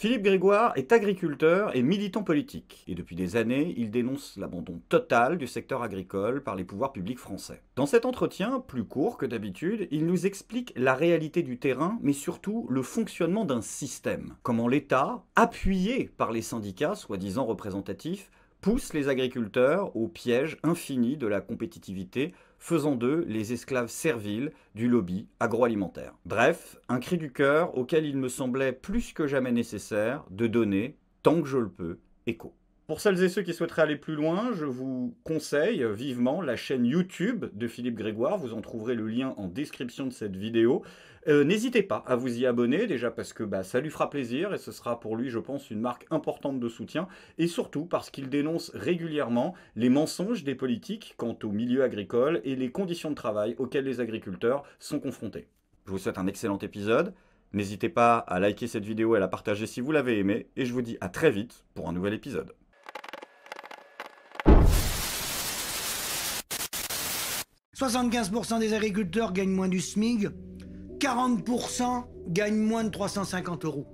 Philippe Grégoire est agriculteur et militant politique, et depuis des années, il dénonce l'abandon total du secteur agricole par les pouvoirs publics français. Dans cet entretien, plus court que d'habitude, il nous explique la réalité du terrain, mais surtout le fonctionnement d'un système. Comment l'État, appuyé par les syndicats soi-disant représentatifs, pousse les agriculteurs au piège infini de la compétitivité faisant d'eux les esclaves serviles du lobby agroalimentaire. Bref, un cri du cœur auquel il me semblait plus que jamais nécessaire de donner, tant que je le peux, écho. Pour celles et ceux qui souhaiteraient aller plus loin, je vous conseille vivement la chaîne YouTube de Philippe Grégoire. Vous en trouverez le lien en description de cette vidéo. Euh, n'hésitez pas à vous y abonner, déjà parce que bah, ça lui fera plaisir et ce sera pour lui, je pense, une marque importante de soutien. Et surtout parce qu'il dénonce régulièrement les mensonges des politiques quant au milieu agricole et les conditions de travail auxquelles les agriculteurs sont confrontés. Je vous souhaite un excellent épisode. N'hésitez pas à liker cette vidéo et à la partager si vous l'avez aimée. Et je vous dis à très vite pour un nouvel épisode. 75% des agriculteurs gagnent moins du SMIG, 40% gagnent moins de 350 euros.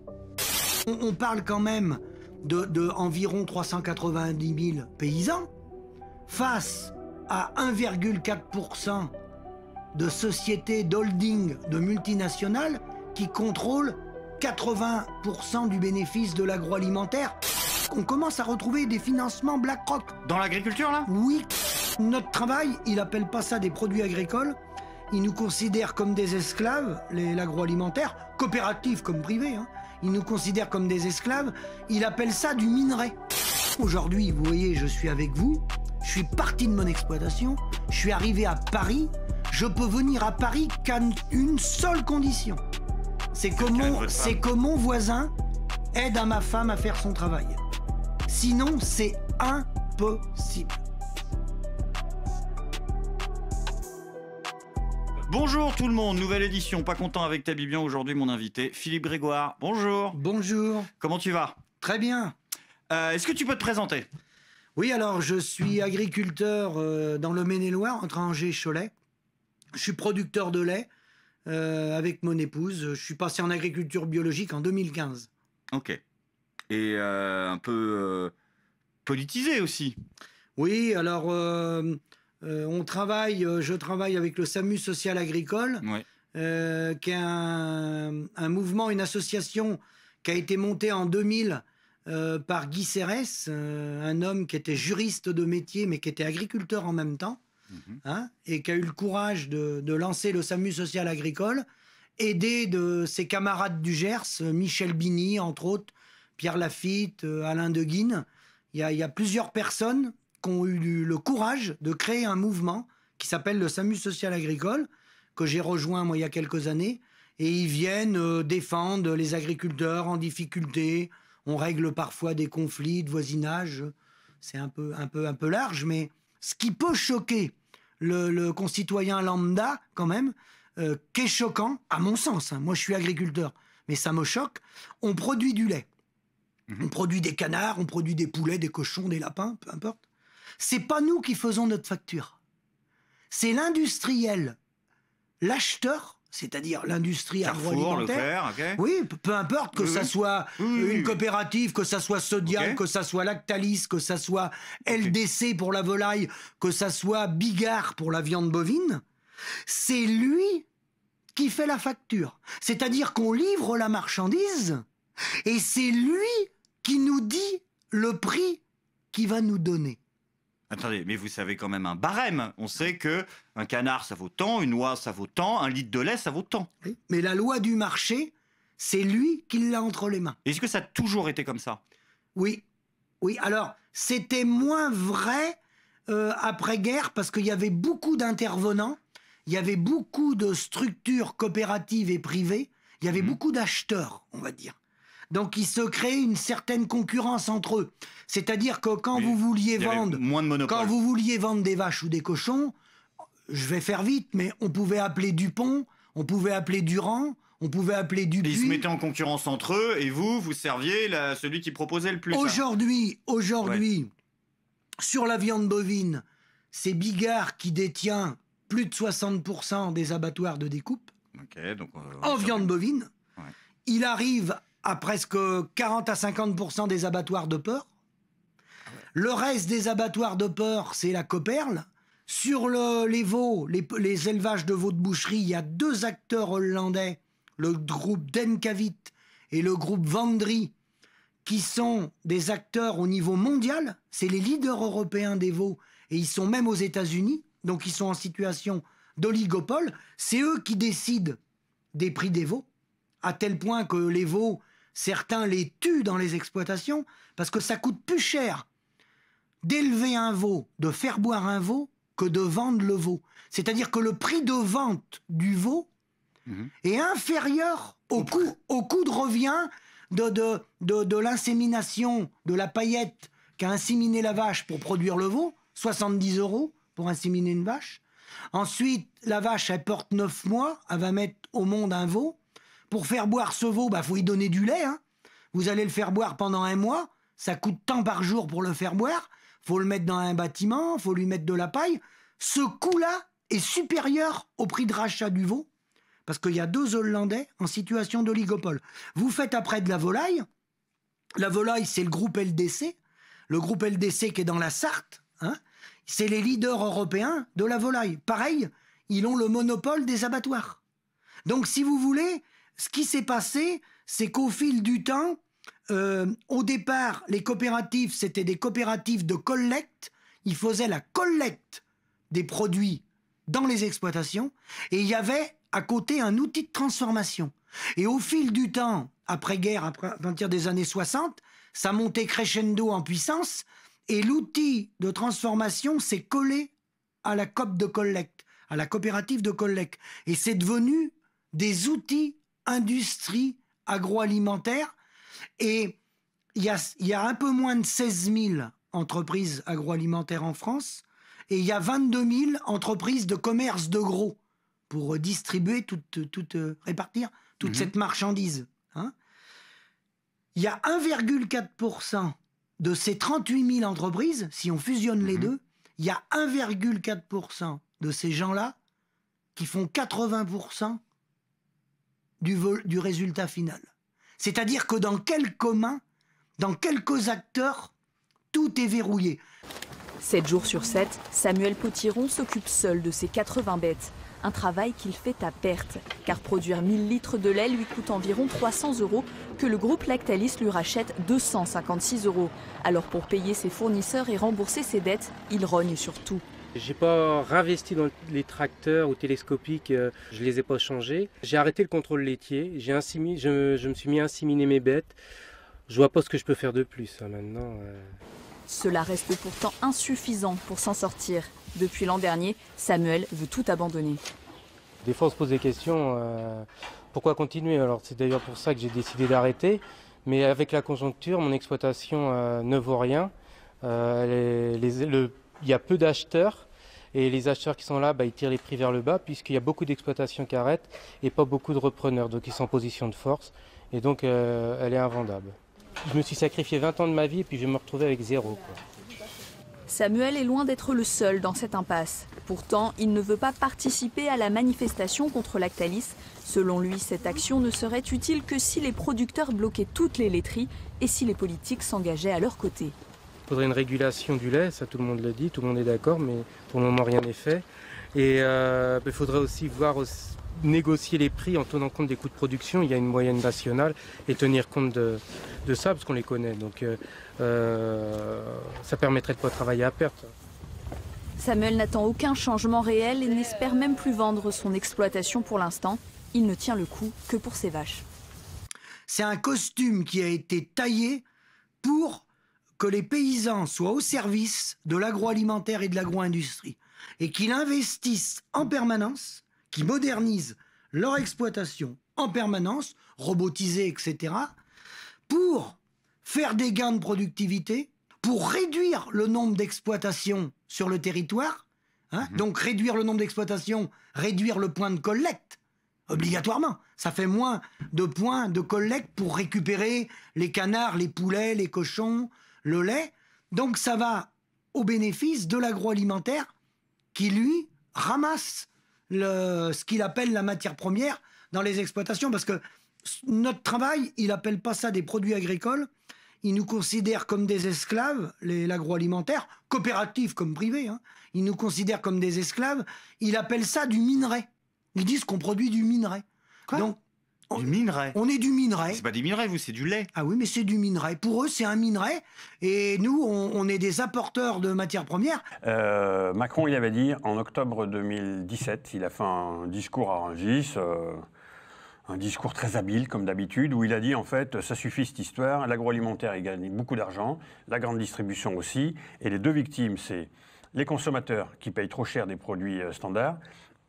On, parle quand même de, environ 390 000 paysans face à 1,4% de sociétés, d'holdings, de multinationales qui contrôlent 80% du bénéfice de l'agroalimentaire. On commence à retrouver des financements BlackRock. Dans l'agriculture, là Oui. Notre travail, il appelle pas ça des produits agricoles, il nous considère comme des esclaves, l'agroalimentaire, coopératif comme privé. Hein. il nous considère comme des esclaves. il appelle ça du minerai. Aujourd'hui, vous voyez, je suis avec vous. Je suis parti de mon exploitation. Je suis arrivé à Paris. Je peux venir à Paris qu'à une seule condition. C'est que, c'est que mon voisin aide à ma femme à faire son travail. Sinon, c'est impossible. Bonjour tout le monde, nouvelle édition, pas content avec Tabibian. Aujourd'hui, mon invité, Philippe Grégoire. Bonjour. Bonjour. Comment tu vas Très bien. Euh, est-ce que tu peux te présenter Oui, alors je suis agriculteur euh, dans le Maine-et-Loire, entre Angers et Cholet. Je suis producteur de lait euh, avec mon épouse. Je suis passé en agriculture biologique en 2015. Ok. Et un peu politisé aussi. Oui, alors euh, on travaille, euh, je travaille avec le SAMU social agricole, euh, qui est un, mouvement, une association qui a été montée en 2000 par Guy Serres, un homme qui était juriste de métier mais qui était agriculteur en même temps, mhm. hein, et qui a eu le courage de, lancer le SAMU social agricole, aidé de ses camarades du Gers, Michel Bini entre autres, Pierre Lafitte, Alain Deguine. il y, a plusieurs personnes ont eu le courage de créer un mouvement qui s'appelle le SAMU social agricole, que j'ai rejoint moi il y a quelques années, et ils viennent euh, défendre les agriculteurs en difficulté. On règle parfois des conflits de voisinage. C'est un peu, un peu, un peu large, mais ce qui peut choquer le, concitoyen lambda, quand même, euh, qu'est choquant, à mon sens. Hein. moi, je suis agriculteur, mais ça me choque. On produit du lait. Mmh on produit des canards, on produit des poulets, des cochons, des lapins, peu importe. C'est pas nous qui faisons notre facture. C'est l'industriel, l'acheteur, c'est-à-dire l'industrie agroalimentaire. Oui, peu importe que ça soit une coopérative, que ça soit Sodial, que ça soit Lactalis, que ça soit LDC pour la volaille, que ça soit Bigard pour la viande bovine. C'est lui qui fait la facture. C'est-à-dire qu'on livre la marchandise et c'est lui qui nous dit le prix qu'il va nous donner. Attendez, mais vous savez quand même un barème. On sait que un canard ça vaut tant, une oie ça vaut tant, un litre de lait ça vaut tant. mais la loi du marché, c'est lui qui l'a entre les mains. Est-ce que ça a toujours été comme ça Oui. Oui, alors c'était moins vrai euh, après-guerre parce qu'il y avait beaucoup d'intervenants, il y avait beaucoup de structures coopératives et privées, il y avait mhm. beaucoup d'acheteurs, on va dire. Donc il se crée une certaine concurrence entre eux. C'est-à-dire que quand vous vouliez vendre moins de quand vous vouliez vendre des vaches ou des cochons, je vais faire vite, mais on pouvait appeler Dupont, on pouvait appeler Durand, on pouvait appeler du Ils se mettaient en concurrence entre eux et vous, vous serviez celui qui proposait le plus. Hein. Aujourd'hui, aujourd'hui, sur la viande bovine, c'est Bigard qui détient plus de 60% des abattoirs de découpe. Euh, en viande bovine. Il arrive à presque 40 à 50 des abattoirs de porc. Le reste des abattoirs de porc, c'est la coperle. Sur les veaux, les, élevages de veaux de boucherie, il y a deux acteurs hollandais, le groupe Denkavit et le groupe Vandry, qui sont des acteurs au niveau mondial. C'est les leaders européens des veaux et ils sont même aux États-Unis, donc ils sont en situation d'oligopole. C'est eux qui décident des prix des veaux, à tel point que les veaux Certains les tuent dans les exploitations parce que ça coûte plus cher d'élever un veau, de faire boire un veau, que de vendre le veau. C'est-à-dire que le prix de vente du veau mhm. est inférieur au, coût, de revient de, l'insémination de la paillette qu'a inséminé la vache pour produire le veau, 70 euros pour inséminer une vache. Ensuite, la vache, elle porte 9 mois, elle va mettre au monde un veau. Pour faire boire ce veau, bah faut y donner du lait. Hein. Vous allez le faire boire pendant un mois. Ça coûte tant par jour pour le faire boire. Faut le mettre dans un bâtiment. Faut lui mettre de la paille. Ce coût-là est supérieur au prix de rachat du veau parce qu'il y a deux Hollandais en situation d'oligopole. Vous faites après de la volaille. La volaille, c'est le groupe LDC. Le groupe LDC qui est dans la Sarthe, hein, c'est les leaders européens de la volaille. Pareil, ils ont le monopole des abattoirs. Donc, si vous voulez, ce qui s'est passé, c'est qu'au fil du temps, euh, au départ, les coopératives, c'était des coopératives de collecte. Ils faisaient la collecte des produits dans les exploitations. Et il y avait à côté un outil de transformation. Et au fil du temps, après-guerre, après, à partir des années 60, ça montait crescendo en puissance. Et l'outil de transformation s'est collé à la coop de collecte, à la coopérative de collecte. Et c'est devenu des outils industrie agroalimentaire. Et il y a, y un peu moins de 16 000 entreprises agroalimentaires en France et il y a 22 000 entreprises de commerce de gros pour euh, distribuer, toute, euh, répartir toute mhm. cette marchandise. Hein. Il y a 1,4% de ces 38 000 entreprises, si on fusionne les mhm. deux, il y a 1,4% de ces gens-là qui font 80% du, résultat final. C'est-à-dire que dans quelques mains, dans quelques acteurs, tout est verrouillé. 7 jours sur 7, Samuel Potiron s'occupe seul de ses 80 bêtes. Un travail qu'il fait à perte, car produire 1000 litres de lait lui coûte environ 300 euros, que le groupe Lactalis lui rachète 256 euros. Alors pour payer ses fournisseurs et rembourser ses dettes, il rogne sur tout. J'ai pas réinvesti dans les tracteurs ou télescopiques, euh, je les ai pas changés. J'ai arrêté le contrôle laitier, j'ai je, je, me suis mis à inséminer mes bêtes. Je vois pas ce que je peux faire de plus hein, maintenant. Euh. Cela reste pourtant insuffisant pour s'en sortir. Depuis l'an dernier, Samuel veut tout abandonner. Des fois, on se pose des questions. Euh, pourquoi continuer Alors, c'est d'ailleurs pour ça que j'ai décidé d'arrêter. Mais avec la conjoncture, mon exploitation ne vaut rien. le il y a peu d'acheteurs. Et les acheteurs qui sont là, bah, ils tirent les prix vers le bas puisqu'il y a beaucoup d'exploitations qui arrêtent et pas beaucoup de repreneurs. Donc ils sont en position de force et donc euh, elle est invendable. Je me suis sacrifié 20 ans de ma vie et puis je vais me retrouver avec zéro. Samuel est loin d'être le seul dans cette impasse. Pourtant, il ne veut pas participer à la manifestation contre Lactalis. Selon lui, cette action ne serait utile que si les producteurs bloquaient toutes les laiteries et si les politiques s'engageaient à leur côté. Il faudrait une régulation du lait, ça tout le monde le dit, tout le monde est d'accord, mais pour le moment rien n'est fait. Et euh, il faudrait aussi voir négocier les prix en tenant compte des coûts de production. Il y a une moyenne nationale et tenir compte de, de ça parce qu'on les connaît. Donc euh, euh, ça permettrait de ne pas travailler à perte. Samuel n'attend aucun changement réel et n'espère même plus vendre son exploitation pour l'instant. Il ne tient le coup que pour ses vaches. C'est un costume qui a été taillé pour que les paysans soient au service de l'agroalimentaire et de l'agroindustrie et qu'ils investissent en permanence, qu'ils modernisent leur exploitation en permanence, robotisée, etc., pour faire des gains de productivité, pour réduire le nombre d'exploitations sur le territoire, hein, mhm. donc réduire le nombre d'exploitations, réduire le point de collecte, obligatoirement. Ça fait moins de points de collecte pour récupérer les canards, les poulets, les cochons, le lait. Donc ça va au bénéfice de l'agroalimentaire qui, lui, ramasse ce qu'il appelle la matière première dans les exploitations. Parce que notre travail, il appelle pas ça des produits agricoles. Il nous considère comme des esclaves, l'agroalimentaire, coopératif comme privé. Hein. Il nous considère comme des esclaves. Il appelle ça du minerai. Ils disent qu'on produit du minerai. Quoi du minerai. On est du minerai. C'est pas du minerai, vous, c'est du lait. Ah oui, mais c'est du minerai. Pour eux, c'est un minerai. Et nous, on, est des apporteurs de matières premières. Euh, Macron, il avait dit en octobre 2017, il a fait un discours à Rungis. Euh, un discours très habile, comme d'habitude, où il a dit en fait, ça suffit cette histoire, l'agroalimentaire, il gagne beaucoup d'argent, la grande distribution aussi, et les deux victimes, c'est les consommateurs qui payent trop cher des produits euh, standards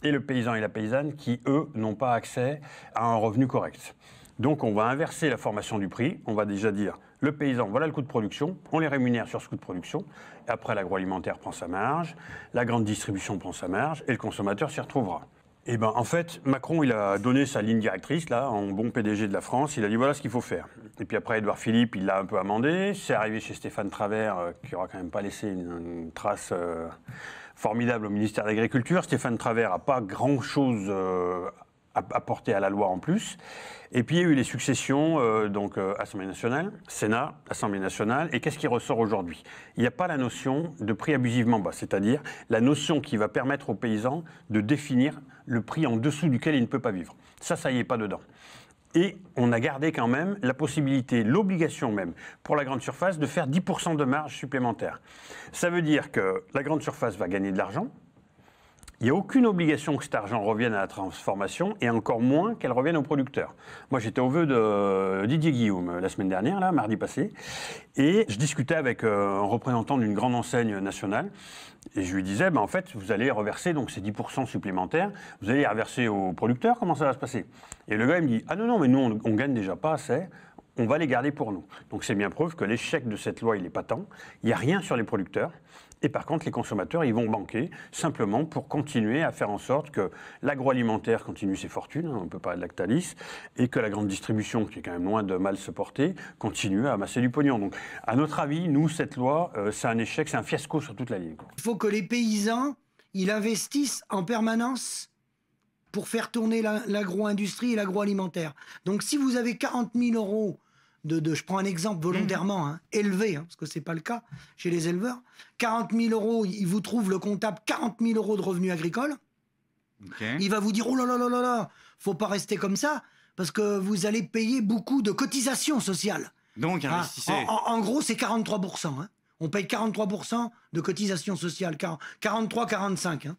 et le paysan et la paysanne qui, eux, n'ont pas accès à un revenu correct. Donc on va inverser la formation du prix, on va déjà dire le paysan, voilà le coût de production, on les rémunère sur ce coût de production, après l'agroalimentaire prend sa marge, la grande distribution prend sa marge, et le consommateur s'y retrouvera. Et eh bien en fait, Macron, il a donné sa ligne directrice, là, en bon PDG de la France. Il a dit voilà ce qu'il faut faire. Et puis après, Edouard Philippe, il l'a un peu amendé. C'est arrivé chez Stéphane Travers, euh, qui aura quand même pas laissé une, trace. Euh, formidable au ministère de l'Agriculture. Stéphane Travers n'a pas grand-chose apporté euh, à la loi en plus. Et puis il y a eu les successions, euh, donc euh, Assemblée nationale, Sénat, Assemblée nationale. Et qu'est-ce qui ressort aujourd'hui Il n'y a pas la notion de prix abusivement bas, c'est-à-dire la notion qui va permettre aux paysans de définir le prix en dessous duquel ils ne peuvent pas vivre. Ça, ça y est pas dedans. Et on a gardé quand même la possibilité, l'obligation même, pour la grande surface de faire 10% de marge supplémentaire. Ça veut dire que la grande surface va gagner de l'argent, il n'y a aucune obligation que cet argent revienne à la transformation et encore moins qu'elle revienne aux producteurs. Moi, j'étais au vœu de euh, Didier Guillaume euh, la semaine dernière, là, mardi passé, et je discutais avec euh, un représentant d'une grande enseigne nationale et je lui disais, ben en fait, vous allez reverser donc ces 10% supplémentaires, vous allez les reverser aux producteurs, comment ça va se passer Et le gars, il me dit, ah non, non, mais nous, on, ne gagne déjà pas assez, on va les garder pour nous. Donc c'est bien preuve que l'échec de cette loi, il est tant. Il n'y a rien sur les producteurs. Et par contre, les consommateurs, ils vont banquer simplement pour continuer à faire en sorte que l'agroalimentaire continue ses fortunes, hein, on peut parler de Lactalis, et que la grande distribution, qui est quand même loin de mal se porter, continue à amasser du pognon. Donc, à notre avis, nous, cette loi, euh, c'est un échec, c'est un fiasco sur toute la ligne. Il faut que les paysans, ils investissent en permanence pour faire tourner l'agroindustrie et l'agroalimentaire. Donc, si vous avez 40 000 euros de, je prends un exemple volontairement, mm. hein, élevé, hein, parce que c'est pas le cas chez les éleveurs, 40 000 euros, il vous trouve le comptable 40 000 euros de revenus agricoles. Il va vous dire, oh là là là là là, faut pas rester comme ça, parce que vous allez payer beaucoup de cotisations sociales. Donc, ah, investissez. en, gros, c'est 43%. Hein. On paye 43% de cotisations sociales, 43-45.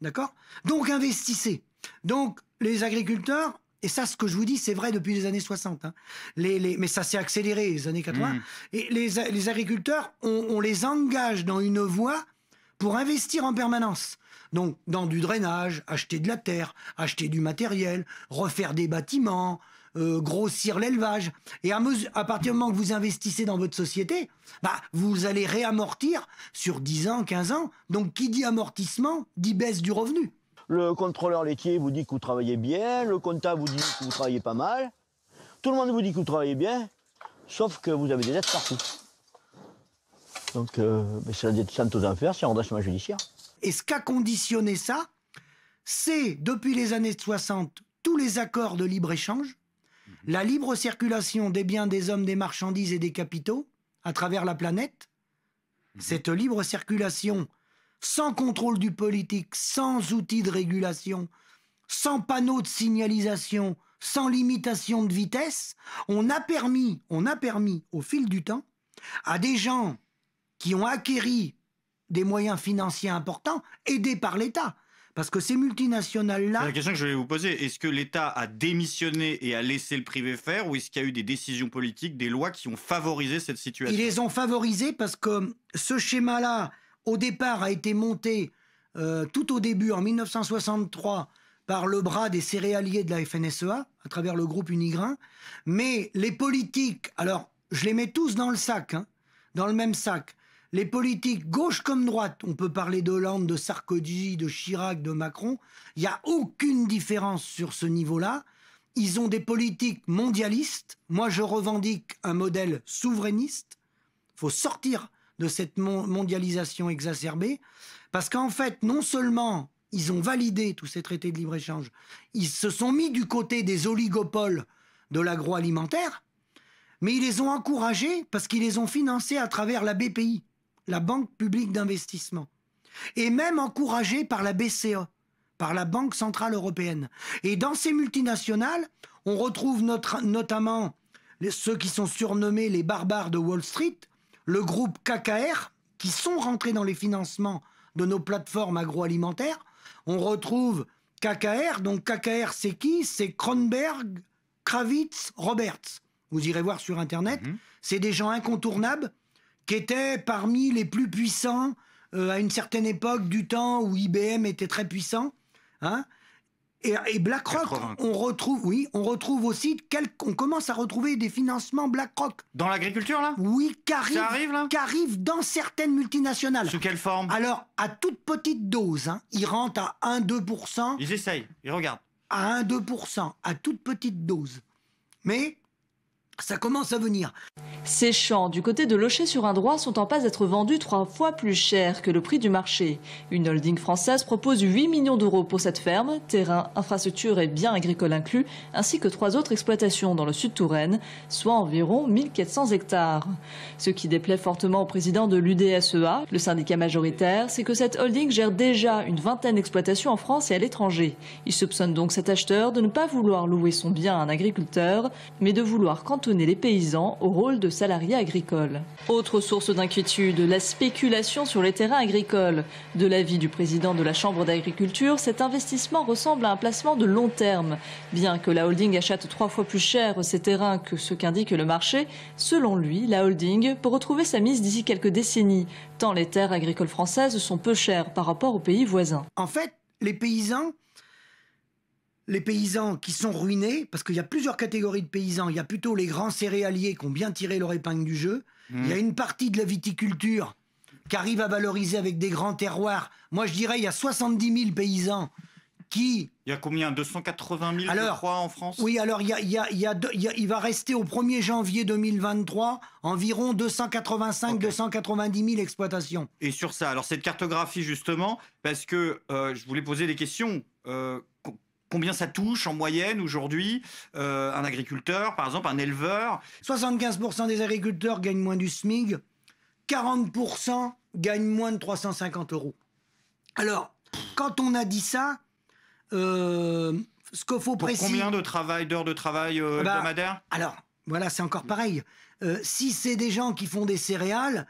D'accord Donc, investissez. Donc, les agriculteurs, et ça, ce que je vous dis, c'est vrai depuis les années 60. Hein. mais ça s'est accéléré les années 80. Mmh. Et les, agriculteurs, on, les engage dans une voie pour investir en permanence. Donc, dans du drainage, acheter de la terre, acheter du matériel, refaire des bâtiments, euh, grossir l'élevage. Et à, à partir du moment que vous investissez dans votre société, bah, vous allez réamortir sur 10 ans, 15 ans. Donc, qui dit amortissement, dit baisse du revenu. Le contrôleur laitier vous dit que vous travaillez bien, le comptable vous dit que vous travaillez pas mal. Tout le monde vous dit que vous travaillez bien, sauf que vous avez des dettes partout. Donc, euh, ben, ça sainte aux affaires, c'est un redressement judiciaire. Et ce qu'a conditionné ça, c'est depuis les années 60 tous les accords de libre-échange, la libre circulation des biens, des hommes, des marchandises et des capitaux à travers la planète. Cette libre circulation sans contrôle du politique, sans outils de régulation, sans panneaux de signalisation, sans limitation de vitesse, on a permis, on a permis au fil du temps à des gens qui ont acquéri des moyens financiers importants, aidés par l'État, parce que ces multinationales-là. La question que je vais vous poser, est-ce que l'État a démissionné et a laissé le privé faire ou est-ce qu'il y a eu des décisions politiques, des lois qui ont favorisé cette situation Ils les ont favorisées parce que ce schéma-là au départ a été monté euh, tout au début, en 1963, par le bras des céréaliers de la FNSEA, à travers le groupe Unigrain. Mais les politiques, alors je les mets tous dans le sac, hein, dans le même sac. Les politiques gauche comme droite, on peut parler d'Hollande, de Sarkozy, de Chirac, de Macron, il n'y a aucune différence sur ce niveau-là. Ils ont des politiques mondialistes. Moi, je revendique un modèle souverainiste. faut sortir de cette mondialisation exacerbée, parce qu'en fait, non seulement ils ont validé tous ces traités de libre-échange, ils se sont mis du côté des oligopoles de l'agroalimentaire, mais ils les ont encouragés parce qu'ils les ont financés à travers la BPI, la Banque publique d'investissement, et même encouragés par la BCE, par la Banque centrale européenne. Et dans ces multinationales, on retrouve notamment ceux qui sont surnommés les barbares de Wall Street, le groupe KKR, qui sont rentrés dans les financements de nos plateformes agroalimentaires. On retrouve KKR. Donc KKR, c'est qui C'est Kronberg, Kravitz, Roberts. Vous irez voir sur Internet. Mhm. C'est des gens incontournables qui étaient parmi les plus puissants euh, à une certaine époque du temps où IBM était très puissant. Hein et, BlackRock, on retrouve, oui, on retrouve aussi, on commence à retrouver des financements BlackRock. Dans l'agriculture, là Oui, qui arrive, dans certaines multinationales. Sous quelle forme Alors, à toute petite dose, hein, ils rentrent à 1-2%. Ils essayent, ils regardent. À 1-2%, à toute petite dose. Mais ça commence à venir. Ces champs du côté de Locher sur un droit sont en passe d'être vendus trois fois plus cher que le prix du marché. Une holding française propose 8 millions d'euros pour cette ferme, terrain, infrastructure et biens agricoles inclus, ainsi que trois autres exploitations dans le sud Touraine, soit environ 1400 hectares. Ce qui déplaît fortement au président de l'UDSEA, le syndicat majoritaire, c'est que cette holding gère déjà une vingtaine d'exploitations en France et à l'étranger. Il soupçonne donc cet acheteur de ne pas vouloir louer son bien à un agriculteur, mais de vouloir cantonner les paysans au rôle de salariés agricoles. Autre source d'inquiétude, la spéculation sur les terrains agricoles. De l'avis du président de la Chambre d'agriculture, cet investissement ressemble à un placement de long terme. Bien que la holding achète trois fois plus cher ses terrains que ce qu'indique le marché, selon lui, la holding peut retrouver sa mise d'ici quelques décennies, tant les terres agricoles françaises sont peu chères par rapport aux pays voisins. En fait, les paysans les paysans qui sont ruinés, parce qu'il y a plusieurs catégories de paysans. Il y a plutôt les grands céréaliers qui ont bien tiré leur épingle du jeu. Il y a mhm. une partie de la viticulture qui arrive à valoriser avec des grands terroirs. Moi, je dirais, il y a 70 000 paysans qui... Il y a combien 280 000, alors, en France Oui, alors il va rester au 1er janvier 2023 environ 285 290 000 exploitations. Et sur ça, alors cette cartographie, justement, parce que euh, je voulais poser des questions. Euh, combien ça touche en moyenne aujourd'hui euh, un agriculteur, par exemple un éleveur 75% des agriculteurs gagnent moins du SMIG, 40% gagnent moins de 350 euros. Alors, quand on a dit ça, euh, ce qu'il faut préciser... Combien de travail, d'heures de travail euh, bah, hebdomadaires Alors, voilà, c'est encore pareil. Euh, si c'est des gens qui font des céréales,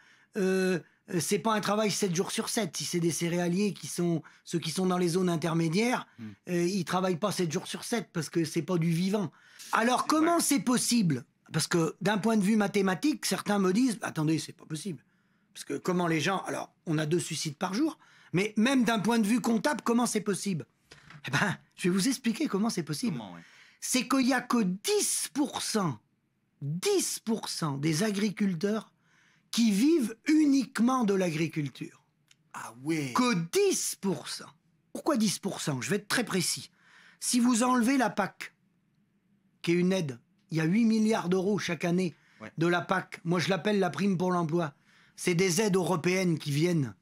euh, c'est pas un travail 7 jours sur 7. Si c'est des céréaliers qui sont ceux qui sont dans les zones intermédiaires, ils hmm. ne euh, ils travaillent pas 7 jours sur 7 parce que c'est pas du vivant. Alors comment c'est possible Parce que d'un point de vue mathématique, certains me disent attendez, c'est pas possible. Parce que comment les gens alors, on a deux suicides par jour, mais même d'un point de vue comptable, comment c'est possible Eh ben, je vais vous expliquer comment c'est possible. C'est qu'il y a que 10 10 des agriculteurs qui vivent uniquement de l'agriculture. Ah oui. Que 10%. Pourquoi 10% Je vais être très précis. Si vous enlevez la PAC, qui est une aide, il y a 8 milliards d'euros chaque année de la PAC. Moi, je l'appelle la prime pour l'emploi. C'est des aides européennes qui viennent.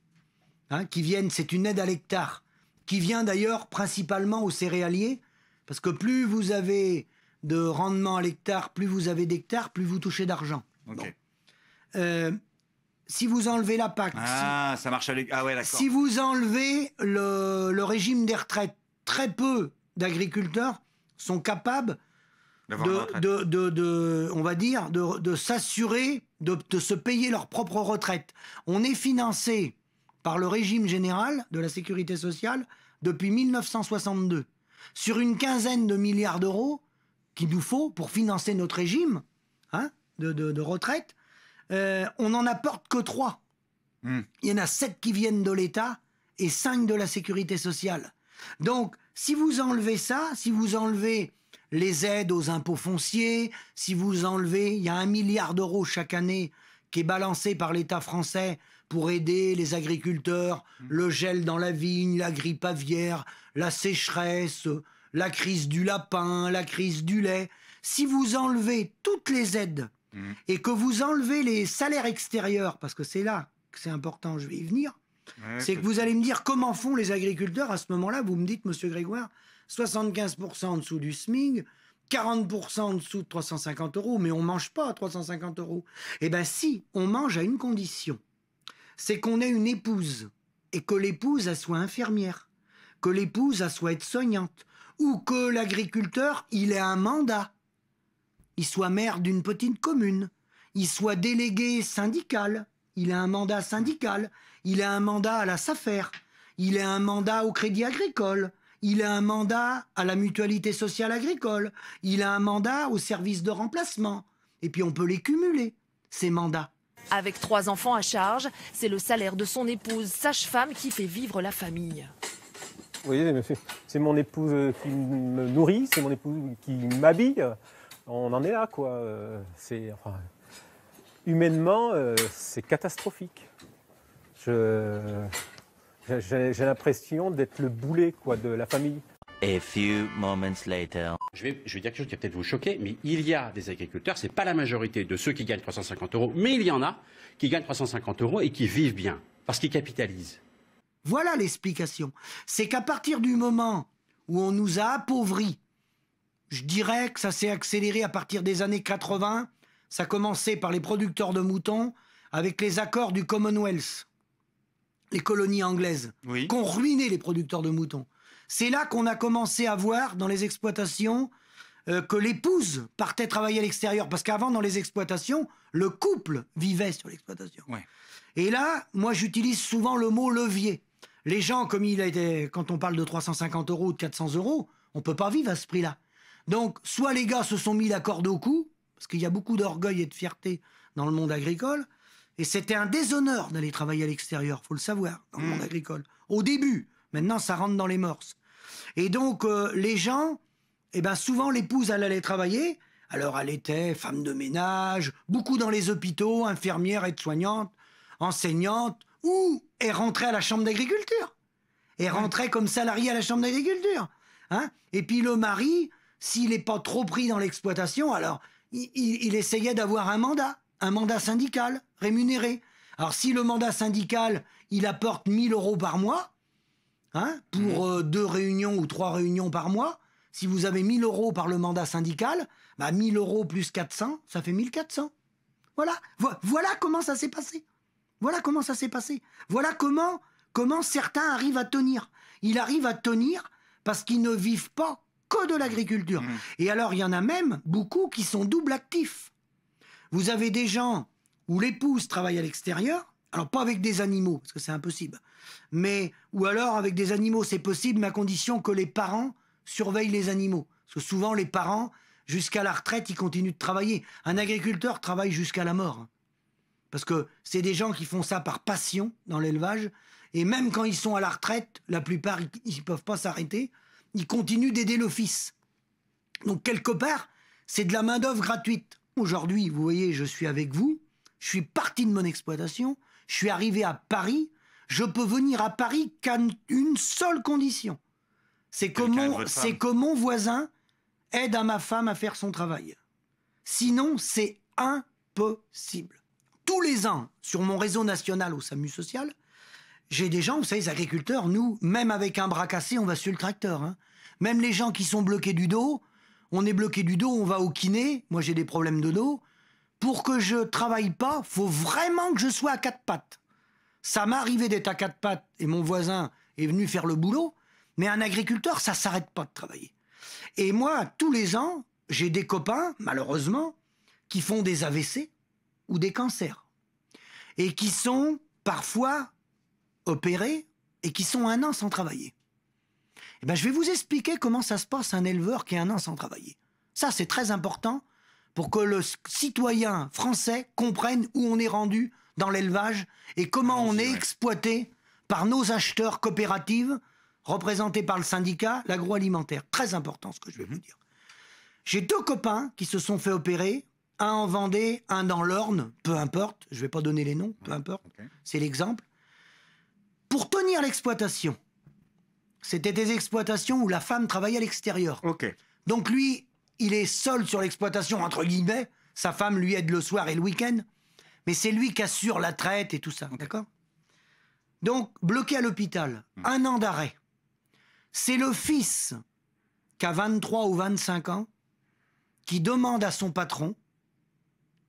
Hein, qui viennent, c'est une aide à l'hectare, qui vient d'ailleurs principalement aux céréaliers, parce que plus vous avez de rendement à l'hectare, plus vous avez d'hectares, plus vous touchez d'argent. Euh, si vous enlevez la PAC. si, ah, ça marche ah Si vous enlevez le, régime des retraites, très peu d'agriculteurs sont capables de, de, on va dire, de, s'assurer, de, se payer leur propre retraite. On est financé par le régime général de la sécurité sociale depuis 1962. Sur une quinzaine de milliards d'euros qu'il nous faut pour financer notre régime hein, de retraite, euh, on n'en apporte que trois. Hmm. Il y en a sept qui viennent de l'État et cinq de la sécurité sociale. Donc, si vous enlevez ça, si vous enlevez les aides aux impôts fonciers, si vous enlevez, il y a un milliard d'euros chaque année qui est balancé par l'État français pour aider les agriculteurs, hmm. le gel dans la vigne, la grippe aviaire, la sécheresse, la crise du lapin, la crise du lait. Si vous enlevez toutes les aides Mm. et que vous enlevez les salaires extérieurs, parce que c'est là que c'est important, je vais y venir, c'est que vous allez me dire comment font les agriculteurs à ce moment-là. Vous me dites, monsieur Grégoire, 75% en dessous du SMIG, 40% en dessous de 350 euros, mais on mange pas à 350 euros. Eh bien si, on mange à une condition, c'est qu'on ait une épouse, et que l'épouse soit infirmière, que l'épouse soit aide-soignante, ou que l'agriculteur, il ait un mandat il soit maire d'une petite commune, il soit délégué syndical, il a un mandat syndical, il a un mandat à la SAFER, il a un mandat au Crédit Agricole, il a un mandat à la Mutualité Sociale Agricole, il a un mandat au service de remplacement. Et puis on peut les cumuler, ces mandats. Avec trois enfants à charge, c'est le salaire de son épouse, sage-femme, qui fait vivre la famille. Vous voyez, c'est mon épouse qui me nourrit, c'est mon épouse qui m'habille on en est là, quoi. Euh, c'est, enfin, humainement, euh, c'est catastrophique. Je, j'ai, l'impression d'être le boulet, quoi, de la famille. few moments later. Je vais, je vais dire quelque chose qui va peut-être vous choquer, mais il y a des agriculteurs, c'est pas la majorité de ceux qui gagnent 350 euros, mais il y en a qui gagnent 350 euros et qui vivent bien, parce qu'ils capitalisent. Voilà l'explication. C'est qu'à partir du moment où on nous a appauvris je dirais que ça s'est accéléré à partir des années 80. Ça commençait par les producteurs de moutons avec les accords du Commonwealth, les colonies anglaises, oui. ont ruiné les producteurs de moutons. C'est là qu'on a commencé à voir dans les exploitations euh, que l'épouse partait travailler à l'extérieur. Parce qu'avant, dans les exploitations, le couple vivait sur l'exploitation. Et là, moi, j'utilise souvent le mot levier. Les gens, comme il a été, quand on parle de 350 euros ou de 400 euros, on ne peut pas vivre à ce prix-là. Donc, soit les gars se sont mis la corde au cou, parce qu'il y a beaucoup d'orgueil et de fierté dans le monde agricole, et c'était un déshonneur d'aller travailler à l'extérieur, faut le savoir, dans le monde hmm. agricole. Au début, maintenant ça rentre dans les morses. Et donc, euh, les gens, eh ben, souvent l'épouse, elle allait travailler, alors elle était femme de ménage, beaucoup dans les hôpitaux, infirmière, aide-soignante, enseignante, ou elle rentrait à la chambre d'agriculture. Elle hmm. rentrait comme salariée à la chambre d'agriculture. Hein et puis le mari, s'il n'est pas trop pris dans l'exploitation, alors il, essayait d'avoir un mandat, un mandat syndical rémunéré. Alors si le mandat syndical, il apporte 1000 euros par mois, hein, pour mmh. euh, deux réunions ou trois réunions par mois, si vous avez 1000 euros par le mandat syndical, bah 1000 euros plus 400, ça fait 1400. Voilà, voilà comment ça s'est passé. Voilà comment ça s'est passé. Voilà comment, comment certains arrivent à tenir. Ils arrivent à tenir parce qu'ils ne vivent pas que de l'agriculture. Mmh. Et alors, il y en a même beaucoup qui sont double actifs. Vous avez des gens où l'épouse travaille à l'extérieur, alors pas avec des animaux, parce que c'est impossible, mais ou alors avec des animaux, c'est possible, mais à condition que les parents surveillent les animaux. Parce que souvent, les parents, jusqu'à la retraite, ils continuent de travailler. Un agriculteur travaille jusqu'à la mort. Parce que c'est des gens qui font ça par passion dans l'élevage. Et même quand ils sont à la retraite, la plupart, ils ne peuvent pas s'arrêter il continue d'aider l'Office. Donc quelque part, c'est de la main-d'œuvre gratuite. Aujourd'hui, vous voyez, je suis avec vous, je suis parti de mon exploitation, je suis arrivé à Paris, je peux venir à Paris qu'à une seule condition. C'est que, mon, que mon voisin aide à ma femme à faire son travail. Sinon, c'est impossible. Tous les ans, sur mon réseau national au SAMU social, j'ai des gens, vous savez, les agriculteurs, nous, même avec un bras cassé, on va sur le tracteur. Hein. Même les gens qui sont bloqués du dos, on est bloqué du dos, on va au kiné. Moi, j'ai des problèmes de dos. Pour que je travaille pas, faut vraiment que je sois à quatre pattes. Ça m'est arrivé d'être à quatre pattes et mon voisin est venu faire le boulot. Mais un agriculteur, ça s'arrête pas de travailler. Et moi, tous les ans, j'ai des copains, malheureusement, qui font des AVC ou des cancers et qui sont parfois opérés et qui sont un an sans travailler. Eh ben, je vais vous expliquer comment ça se passe un éleveur qui est un an sans travailler. Ça, c'est très important pour que le citoyen français comprenne où on est rendu dans l'élevage et comment on est exploité par nos acheteurs coopératives représentés par le syndicat, l'agroalimentaire. Très important ce que je vais mhm. vous dire. J'ai deux copains qui se sont fait opérer, un en Vendée, un dans l'Orne, peu importe, je ne vais pas donner les noms, peu importe, c'est l'exemple pour tenir l'exploitation. C'était des exploitations où la femme travaillait à l'extérieur. Donc lui, il est seul sur l'exploitation, entre guillemets. Sa femme lui aide le soir et le week-end. Mais c'est lui qui assure la traite et tout ça. D'accord Donc, bloqué à l'hôpital, hmm. un an d'arrêt. C'est le fils qui a 23 ou 25 ans qui demande à son patron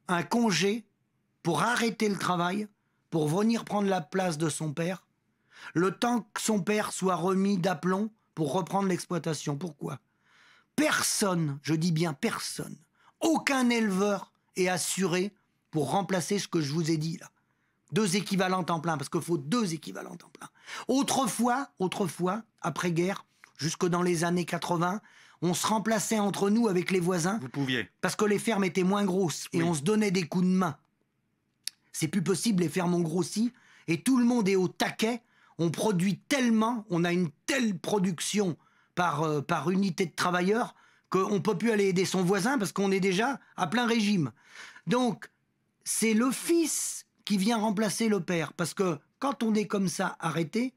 un congé pour arrêter le travail, pour venir prendre la place de son père le temps que son père soit remis d'aplomb pour reprendre l'exploitation. Pourquoi Personne, je dis bien personne, aucun éleveur est assuré pour remplacer ce que je vous ai dit là. Deux équivalents en plein, parce qu'il faut deux équivalents en plein. Autrefois, autrefois, après-guerre, jusque dans les années 80, on se remplaçait entre nous avec les voisins. Vous pouviez. Parce que les fermes étaient moins grosses et on se donnait des coups de main. C'est plus possible, les fermes ont grossi et tout le monde est au taquet on produit tellement, on a une telle production par, euh, par unité de travailleurs qu'on ne peut plus aller aider son voisin parce qu'on est déjà à plein régime. Donc, c'est le fils qui vient remplacer le père. Parce que quand on est comme ça arrêté,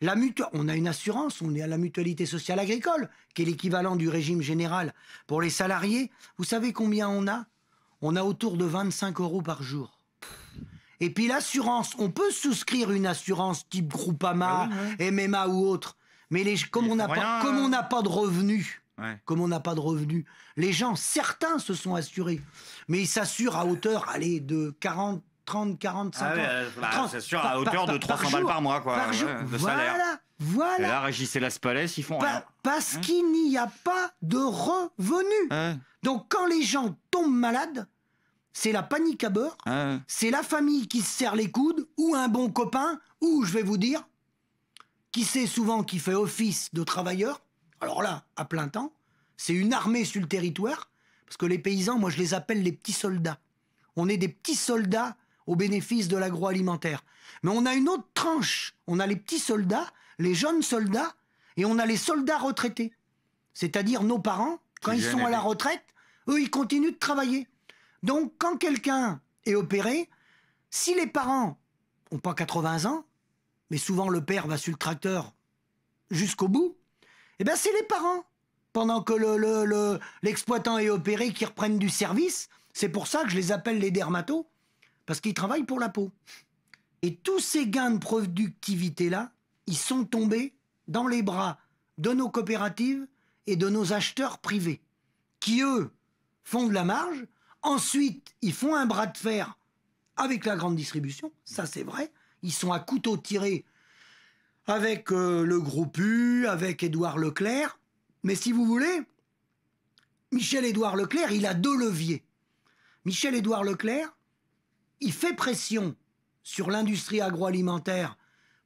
la mutu on a une assurance, on est à la mutualité sociale agricole, qui est l'équivalent du régime général pour les salariés. Vous savez combien on a On a autour de 25 euros par jour. Et puis l'assurance, on peut souscrire une assurance type Groupama, ah MMA ou autre. Mais comme, on n'a pas, comme euh, on n'a pas de revenus, comme on n'a pas de revenus, les gens, certains se sont assurés, mais ils s'assurent à hauteur, allez, de 40, 30, 40, 50. s'assurent à hauteur de 300 balles par mois, quoi. de salaire. voilà. Et là, Régis et Laspalais, ils font Parce hein qu'il n'y a pas de revenus. Hein Donc quand les gens tombent malades, c'est la panique à bord, ah. c'est la famille qui se serre les coudes, ou un bon copain, ou, je vais vous dire, qui sait souvent qui fait office de travailleur, alors là, à plein temps, c'est une armée sur le territoire, parce que les paysans, moi je les appelle les petits soldats. On est des petits soldats au bénéfice de l'agroalimentaire. Mais on a une autre tranche, on a les petits soldats, les jeunes soldats, et on a les soldats retraités. C'est-à-dire nos parents, quand ils sont à la retraite, eux, ils continuent de travailler. Donc, quand quelqu'un est opéré, si les parents n'ont pas 80 ans, mais souvent le père va sur le tracteur jusqu'au bout, eh bien c'est les parents, pendant que l'exploitant est opéré, qui reprennent du service. C'est pour ça que je les appelle les dermatos, parce qu'ils travaillent pour la peau. Et tous ces gains de productivité-là, ils sont tombés dans les bras de nos coopératives et de nos acheteurs privés, qui, eux, font de la marge, Ensuite, ils font un bras de fer avec la grande distribution, ça c'est vrai. Ils sont à couteau tiré avec euh, le groupe U, avec Édouard Leclerc. Mais si vous voulez, Michel-Édouard Leclerc, il a deux leviers. Michel-Édouard Leclerc, il fait pression sur l'industrie agroalimentaire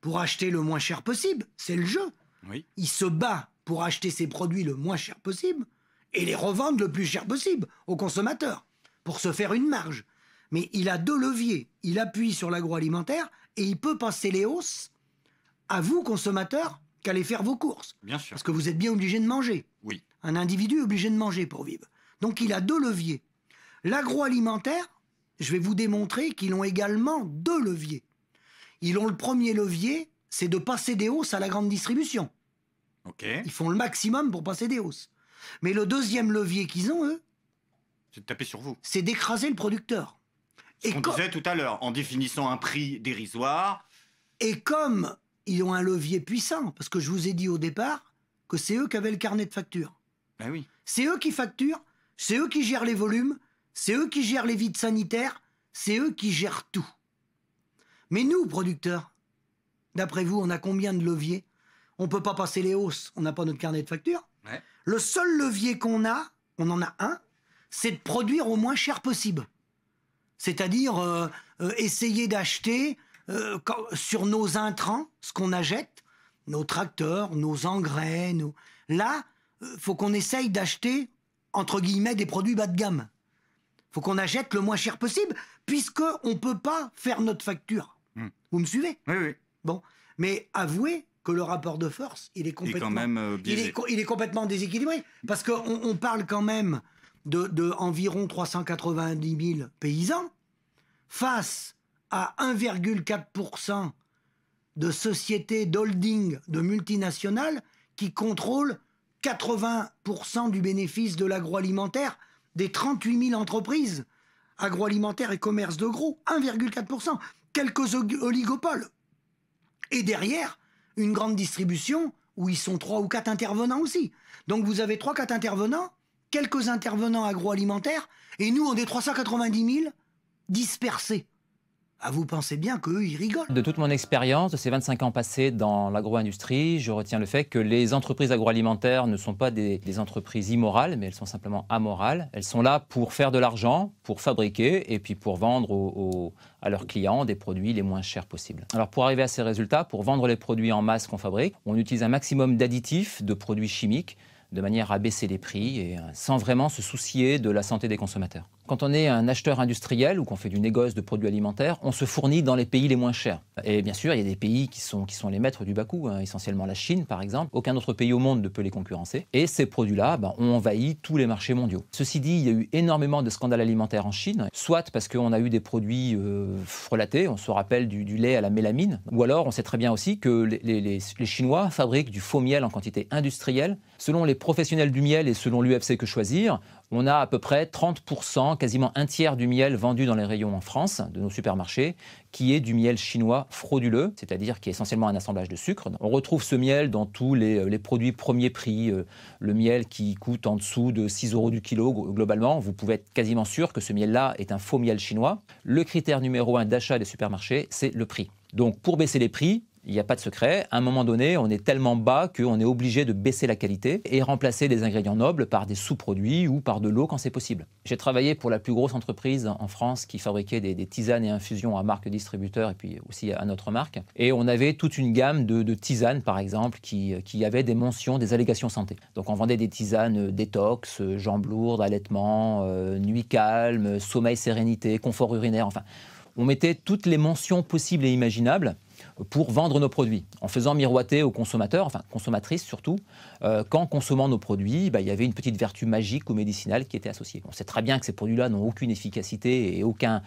pour acheter le moins cher possible. C'est le jeu. Il se bat pour acheter ses produits le moins cher possible et les revendre le plus cher possible aux consommateurs pour se faire une marge. Mais il a deux leviers. Il appuie sur l'agroalimentaire et il peut passer les hausses à vous, consommateurs, qu'allez faire vos courses. Bien sûr. Parce que vous êtes bien obligés de manger. Oui. Un individu est obligé de manger pour vivre. Donc il a deux leviers. L'agroalimentaire, je vais vous démontrer qu'ils ont également deux leviers. Ils ont le premier levier, c'est de passer des hausses à la grande distribution. Ok. Ils font le maximum pour passer des hausses. Mais le deuxième levier qu'ils ont, eux, c'est de taper sur vous. C'est d'écraser le producteur. Ce qu'on disait tout à l'heure, en définissant un prix dérisoire. Et comme ils ont un levier puissant, parce que je vous ai dit au départ que c'est eux qui avaient le carnet de factures. Ben oui. C'est eux qui facturent, c'est eux qui gèrent les volumes, c'est eux qui gèrent les vides sanitaires, c'est eux qui gèrent tout. Mais nous, producteurs, d'après vous, on a combien de leviers On ne peut pas passer les hausses, on n'a pas notre carnet de factures. Le seul levier qu'on a, on en a un, c'est de produire au moins cher possible. C'est-à-dire euh, euh, essayer d'acheter euh, sur nos intrants, ce qu'on achète, nos tracteurs, nos engrais, nos... là, faut qu'on essaye d'acheter, entre guillemets, des produits bas de gamme. faut qu'on achète le moins cher possible, puisqu'on ne peut pas faire notre facture. Hmm. Vous me suivez Oui, oui. Bon, mais avouez que le rapport de force, il est complètement, il est, complètement déséquilibré, parce qu'on parle quand même de, environ 390 000 paysans face à 1,4% de sociétés d'holding, de multinationales, qui contrôlent 80% du bénéfice de l'agroalimentaire des 38 000 entreprises agroalimentaires et commerce de gros. 1,4%. Quelques oligopoles. Et derrière, une grande distribution où ils sont trois ou quatre intervenants aussi. Donc vous avez trois quatre intervenants quelques intervenants agroalimentaires, et nous, on est 390 000 dispersés. Ah, vous pensez bien qu'eux, ils rigolent. De toute mon expérience, de ces 25 ans passés dans l'agro-industrie, je retiens le fait que les entreprises agroalimentaires ne sont pas des, entreprises immorales, mais elles sont simplement amorales. Elles sont là pour faire de l'argent, pour fabriquer et puis pour vendre à leurs clients des produits les moins chers possibles. Alors pour arriver à ces résultats, pour vendre les produits en masse qu'on fabrique, on utilise un maximum d'additifs, de produits chimiques de manière à baisser les prix et euh, sans vraiment se soucier de la santé des consommateurs. Quand on est un acheteur industriel ou qu'on fait du négoce de produits alimentaires, on se fournit dans les pays les moins chers. Et bien sûr, il y a des pays qui sont, qui sont les maîtres du bas coût, hein, essentiellement la Chine par exemple. Aucun autre pays au monde ne peut les concurrencer. Et ces produits-là ben, ont envahi tous les marchés mondiaux. Ceci dit, il y a eu énormément de scandales alimentaires en Chine, soit parce qu'on a eu des produits euh, frelatés, on se rappelle du, lait à la mélamine, ou alors on sait très bien aussi que les, les Chinois fabriquent du faux miel en quantité industrielle. Selon les professionnels du miel et selon l'UFC que choisir, on a à peu près 30%, quasiment un tiers du miel vendu dans les rayons en France, de nos supermarchés, qui est du miel chinois frauduleux, c'est-à-dire qui est essentiellement un assemblage de sucre. On retrouve ce miel dans tous les, euh, produits premier prix, euh, le miel qui coûte en dessous de 6 euros du kilo globalement. Vous pouvez être quasiment sûr que ce miel-là est un faux miel chinois. Le critère numéro un d'achat des supermarchés, c'est le prix. Donc pour baisser les prix, il n'y a pas de secret. À un moment donné, on est tellement bas qu'on est obligé de baisser la qualité et remplacer des ingrédients nobles par des sous-produits ou par de l'eau quand c'est possible. J'ai travaillé pour la plus grosse entreprise en France qui fabriquait des, tisanes et infusions à marque distributeur et puis aussi à notre marque. Et on avait toute une gamme de, tisanes, par exemple, qui, qui avaient des mentions, des allégations santé. Donc on vendait des tisanes détox, jambes lourdes, allaitement, euh, nuit calme, sommeil sérénité, confort urinaire, enfin on mettait toutes les mentions possibles et imaginables pour vendre nos produits, en faisant miroiter aux consommateurs, enfin consommatrices surtout, euh, qu'en consommant nos produits, bah, il y avait une petite vertu magique ou médicinale qui était associée. On sait très bien que ces produits-là n'ont aucune efficacité et aucun,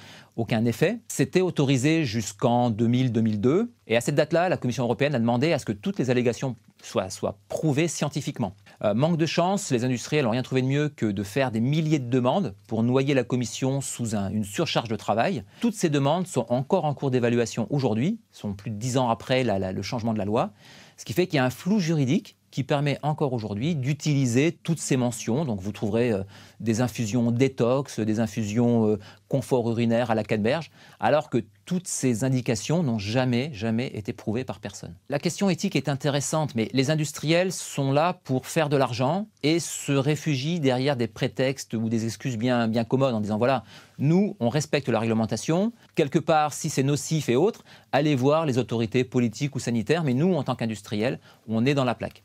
effet. C'était autorisé jusqu'en 2000-2002, et à cette date-là, la Commission européenne a demandé à ce que toutes les allégations soient prouvées scientifiquement. Euh, manque de chance, les industriels n'ont rien trouvé de mieux que de faire des milliers de demandes pour noyer la commission sous une surcharge de travail. Toutes ces demandes sont encore en cours d'évaluation aujourd'hui, sont plus de dix ans après le changement de la loi, ce qui fait qu'il y a un flou juridique qui permet encore aujourd'hui d'utiliser toutes ces mentions. Donc vous trouverez euh, des infusions détox, des infusions euh, confort urinaire à la canneberge, alors que toutes ces indications n'ont jamais, jamais été prouvées par personne. La question éthique est intéressante, mais les industriels sont là pour faire de l'argent et se réfugient derrière des prétextes ou des excuses bien, bien commodes en disant voilà, nous, on respecte la réglementation. Quelque part, si c'est nocif et autres, allez voir les autorités politiques ou sanitaires, mais nous, en tant qu'industriels, on est dans la plaque.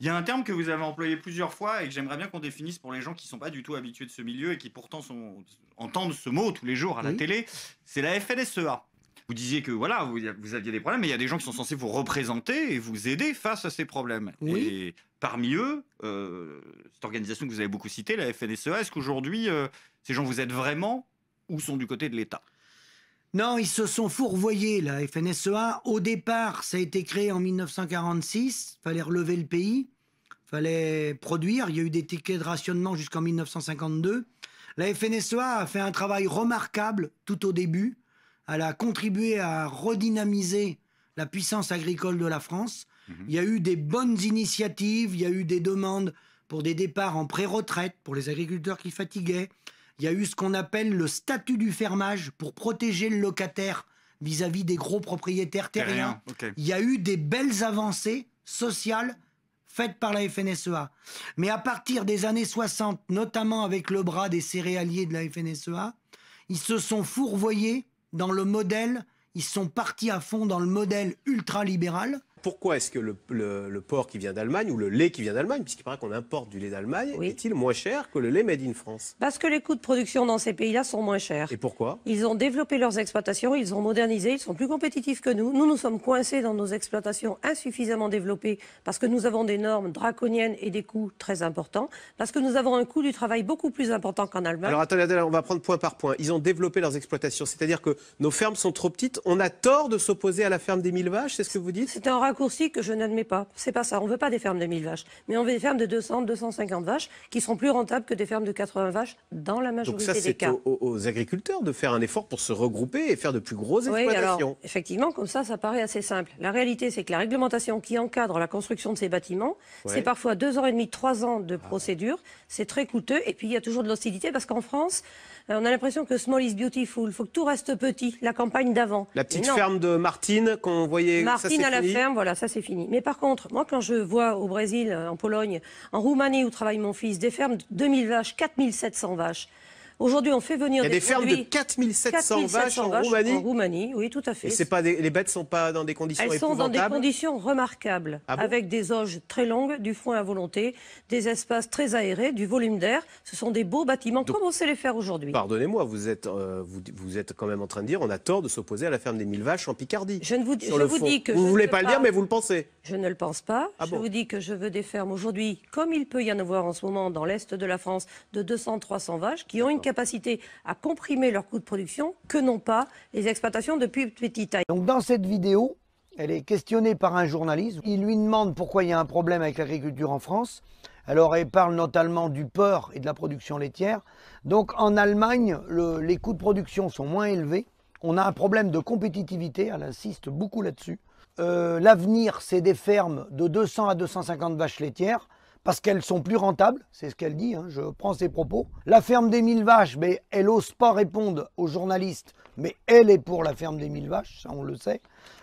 Il y a un terme que vous avez employé plusieurs fois et que j'aimerais bien qu'on définisse pour les gens qui ne sont pas du tout habitués de ce milieu et qui pourtant entendent ce mot tous les jours à la télé. C'est la FNSEA. Vous disiez que voilà, vous, aviez des problèmes, mais il y a des gens qui sont censés vous représenter et vous aider face à ces problèmes. Et parmi eux, euh, cette organisation que vous avez beaucoup citée, la FNSEA, est-ce qu'aujourd'hui, euh, ces gens vous aident vraiment ou sont du côté de l'État non, ils se sont fourvoyés, la FNSEA. Au départ, ça a été créé en 1946. Fallait relever le pays, il fallait produire. Il y a eu des tickets de rationnement jusqu'en 1952. La FNSEA a fait un travail remarquable tout au début. Elle a contribué à redynamiser la puissance agricole de la France. Mhm. Il y a eu des bonnes initiatives, il y a eu des demandes pour des départs en pré-retraite pour les agriculteurs qui fatiguaient. Il y a eu ce qu'on appelle le statut du fermage pour protéger le locataire vis-à-vis des gros propriétaires terriens. Il y a eu des belles avancées sociales faites par la FNSEA. Mais à partir des années 60, notamment avec le bras des céréaliers de la FNSEA, ils se sont fourvoyés dans le modèle, ils sont partis à fond dans le modèle ultra ultralibéral pourquoi est-ce que le, porc qui vient d'Allemagne ou le lait qui vient d'Allemagne, puisqu'il paraît qu'on importe du lait d'Allemagne, est-il moins cher que le lait made in France Parce que les coûts de production dans ces pays-là sont moins chers. Et pourquoi Ils ont développé leurs exploitations, ils ont modernisé, ils sont plus compétitifs que nous. Nous, nous sommes coincés dans nos exploitations insuffisamment développées parce que nous avons des normes draconiennes et des coûts très importants, parce que nous avons un coût du travail beaucoup plus important qu'en Allemagne. Alors attendez, on va prendre point par point. Ils ont développé leurs exploitations, c'est-à-dire que nos fermes sont trop petites. On a tort de s'opposer à la ferme des mille vaches, c'est ce que vous dites C'est un raccourci que je n'admets pas. C'est pas ça. On veut pas des fermes de 1000 vaches, mais on veut des fermes de 200, 250 vaches qui sont plus rentables que des fermes de 80 vaches dans la majorité des cas. — Donc ça, des Aux, agriculteurs de faire un effort pour se regrouper et faire de plus grosses effectivement, comme ça, ça paraît assez simple. La réalité, c'est que la réglementation qui encadre la construction de ces bâtiments, c'est parfois deux ans et demi, trois ans de ah procédure. C'est très coûteux et puis il y a toujours de l'hostilité parce qu'en France, euh, on a l'impression que small is beautiful. Il faut que tout reste petit, la campagne d'avant. La petite ferme de Martine qu'on voyait. Martine à la ferme, voilà, ça c'est fini. Mais par contre, moi quand je vois au Brésil, euh, en Pologne, en Roumanie où travaille mon fils, des fermes 2000 vaches, 4700 vaches. Aujourd'hui, on fait venir des Il y a des, fermes de 4700 vaches, en, Roumanie. oui, tout à fait. Et c'est pas les bêtes sont pas dans des conditions Elles sont dans des conditions remarquables, ah avec des auges très longues, du foin à volonté, des espaces très aérés, du volume d'air. Ce sont des beaux bâtiments. Comment on sait les faire aujourd'hui Pardonnez-moi, vous êtes, euh, vous, vous, êtes quand même en train de dire on a tort de s'opposer à la ferme des 1000 vaches en Picardie. Je ne vous, je vous dis que vous ne voulez pas le dire, mais vous le pensez. Je ne le pense pas. Ah je vous dis que je veux des fermes aujourd'hui, comme il peut y en avoir en ce moment dans l'est de la France, de 200-300 vaches qui ont une capacité à comprimer leurs coûts de production que n'ont pas les exploitations de plus petite taille. Donc dans cette vidéo, elle est questionnée par un journaliste. Il lui demande pourquoi il y a un problème avec l'agriculture en France. Alors elle parle notamment du porc et de la production laitière. Donc en Allemagne, le, les coûts de production sont moins élevés. On a un problème de compétitivité, elle insiste beaucoup là-dessus. Euh, l'avenir, c'est des fermes de 200 à 250 vaches laitières parce qu'elles sont plus rentables, c'est ce qu'elle dit, hein, je prends ses propos. La ferme des mille vaches, mais elle n'ose pas répondre aux journalistes, mais elle est pour la ferme des mille vaches, ça on le sait.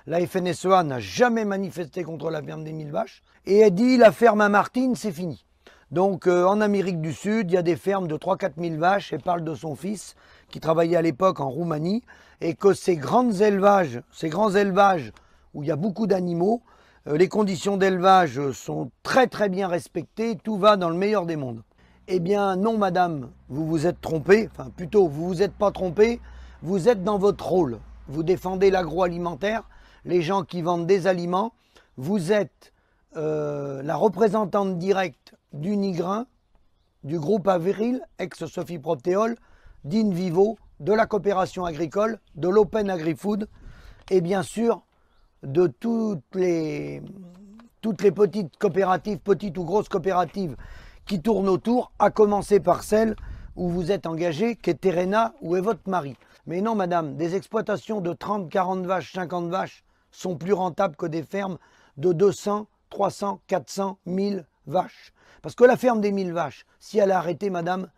La FNSEA n'a jamais manifesté contre la ferme des mille vaches, et elle dit la ferme à Martine, c'est fini. Donc euh, en Amérique du Sud, il y a des fermes de 3-4 000 vaches, elle parle de son fils, qui travaillait à l'époque en Roumanie, et que ces, grandes élevages, ces grands élevages où il y a beaucoup d'animaux, euh, les conditions d'élevage sont très très bien respectées, tout va dans le meilleur des mondes. Eh bien non madame, vous vous êtes trompée, enfin plutôt vous vous êtes pas trompée, vous êtes dans votre rôle. Vous défendez l'agroalimentaire, les gens qui vendent des aliments, vous êtes euh, la représentante directe du Nigrin, du groupe Avril, ex-Sophie Protéol, d'Invivo, de la coopération agricole, de l'Open AgriFood et bien sûr de toutes les, toutes les petites coopératives, petites ou grosses coopératives qui tournent autour, à commencer par celle où vous êtes engagé, qu'est est Terena, où est votre mari. Mais non, madame, des exploitations de 30, 40 vaches, 50 vaches sont plus rentables que des fermes de 200, 300, 400, 1000 vaches. Parce que la ferme des 1000 vaches, si elle a arrêté, madame,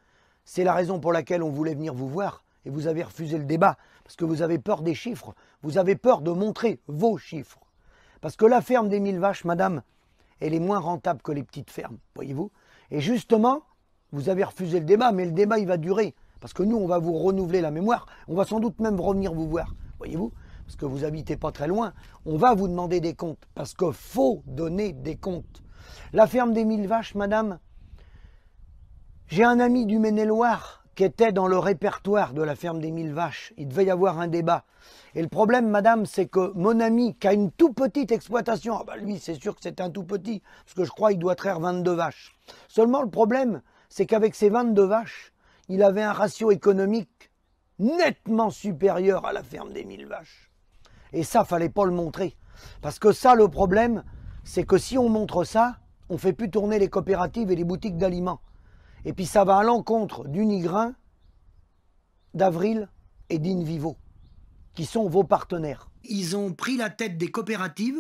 c'est la raison pour laquelle on voulait venir vous voir et vous avez refusé le débat parce que vous avez peur des chiffres, vous avez peur de montrer vos chiffres. Parce que la ferme des mille vaches, madame, elle est moins rentable que les petites fermes, voyez-vous. Et justement, vous avez refusé le débat, mais le débat, il va durer. Parce que nous, on va vous renouveler la mémoire, on va sans doute même revenir vous voir, voyez-vous. Parce que vous habitez pas très loin, on va vous demander des comptes, parce que faut donner des comptes. La ferme des mille vaches, madame, j'ai un ami du Maine-et-Loire, qui était dans le répertoire de la ferme des mille vaches. Il devait y avoir un débat. Et le problème, madame, c'est que mon ami, qui a une tout petite exploitation, ah bah lui, c'est sûr que c'est un tout petit, parce que je crois qu'il doit traire 22 vaches. Seulement, le problème, c'est qu'avec ses 22 vaches, il avait un ratio économique nettement supérieur à la ferme des mille vaches. Et ça, fallait pas le montrer. Parce que ça, le problème, c'est que si on montre ça, on fait plus tourner les coopératives et les boutiques d'aliments. Et puis ça va à l'encontre d'Unigrain, d'Avril et d'Invivo, qui sont vos partenaires. Ils ont pris la tête des coopératives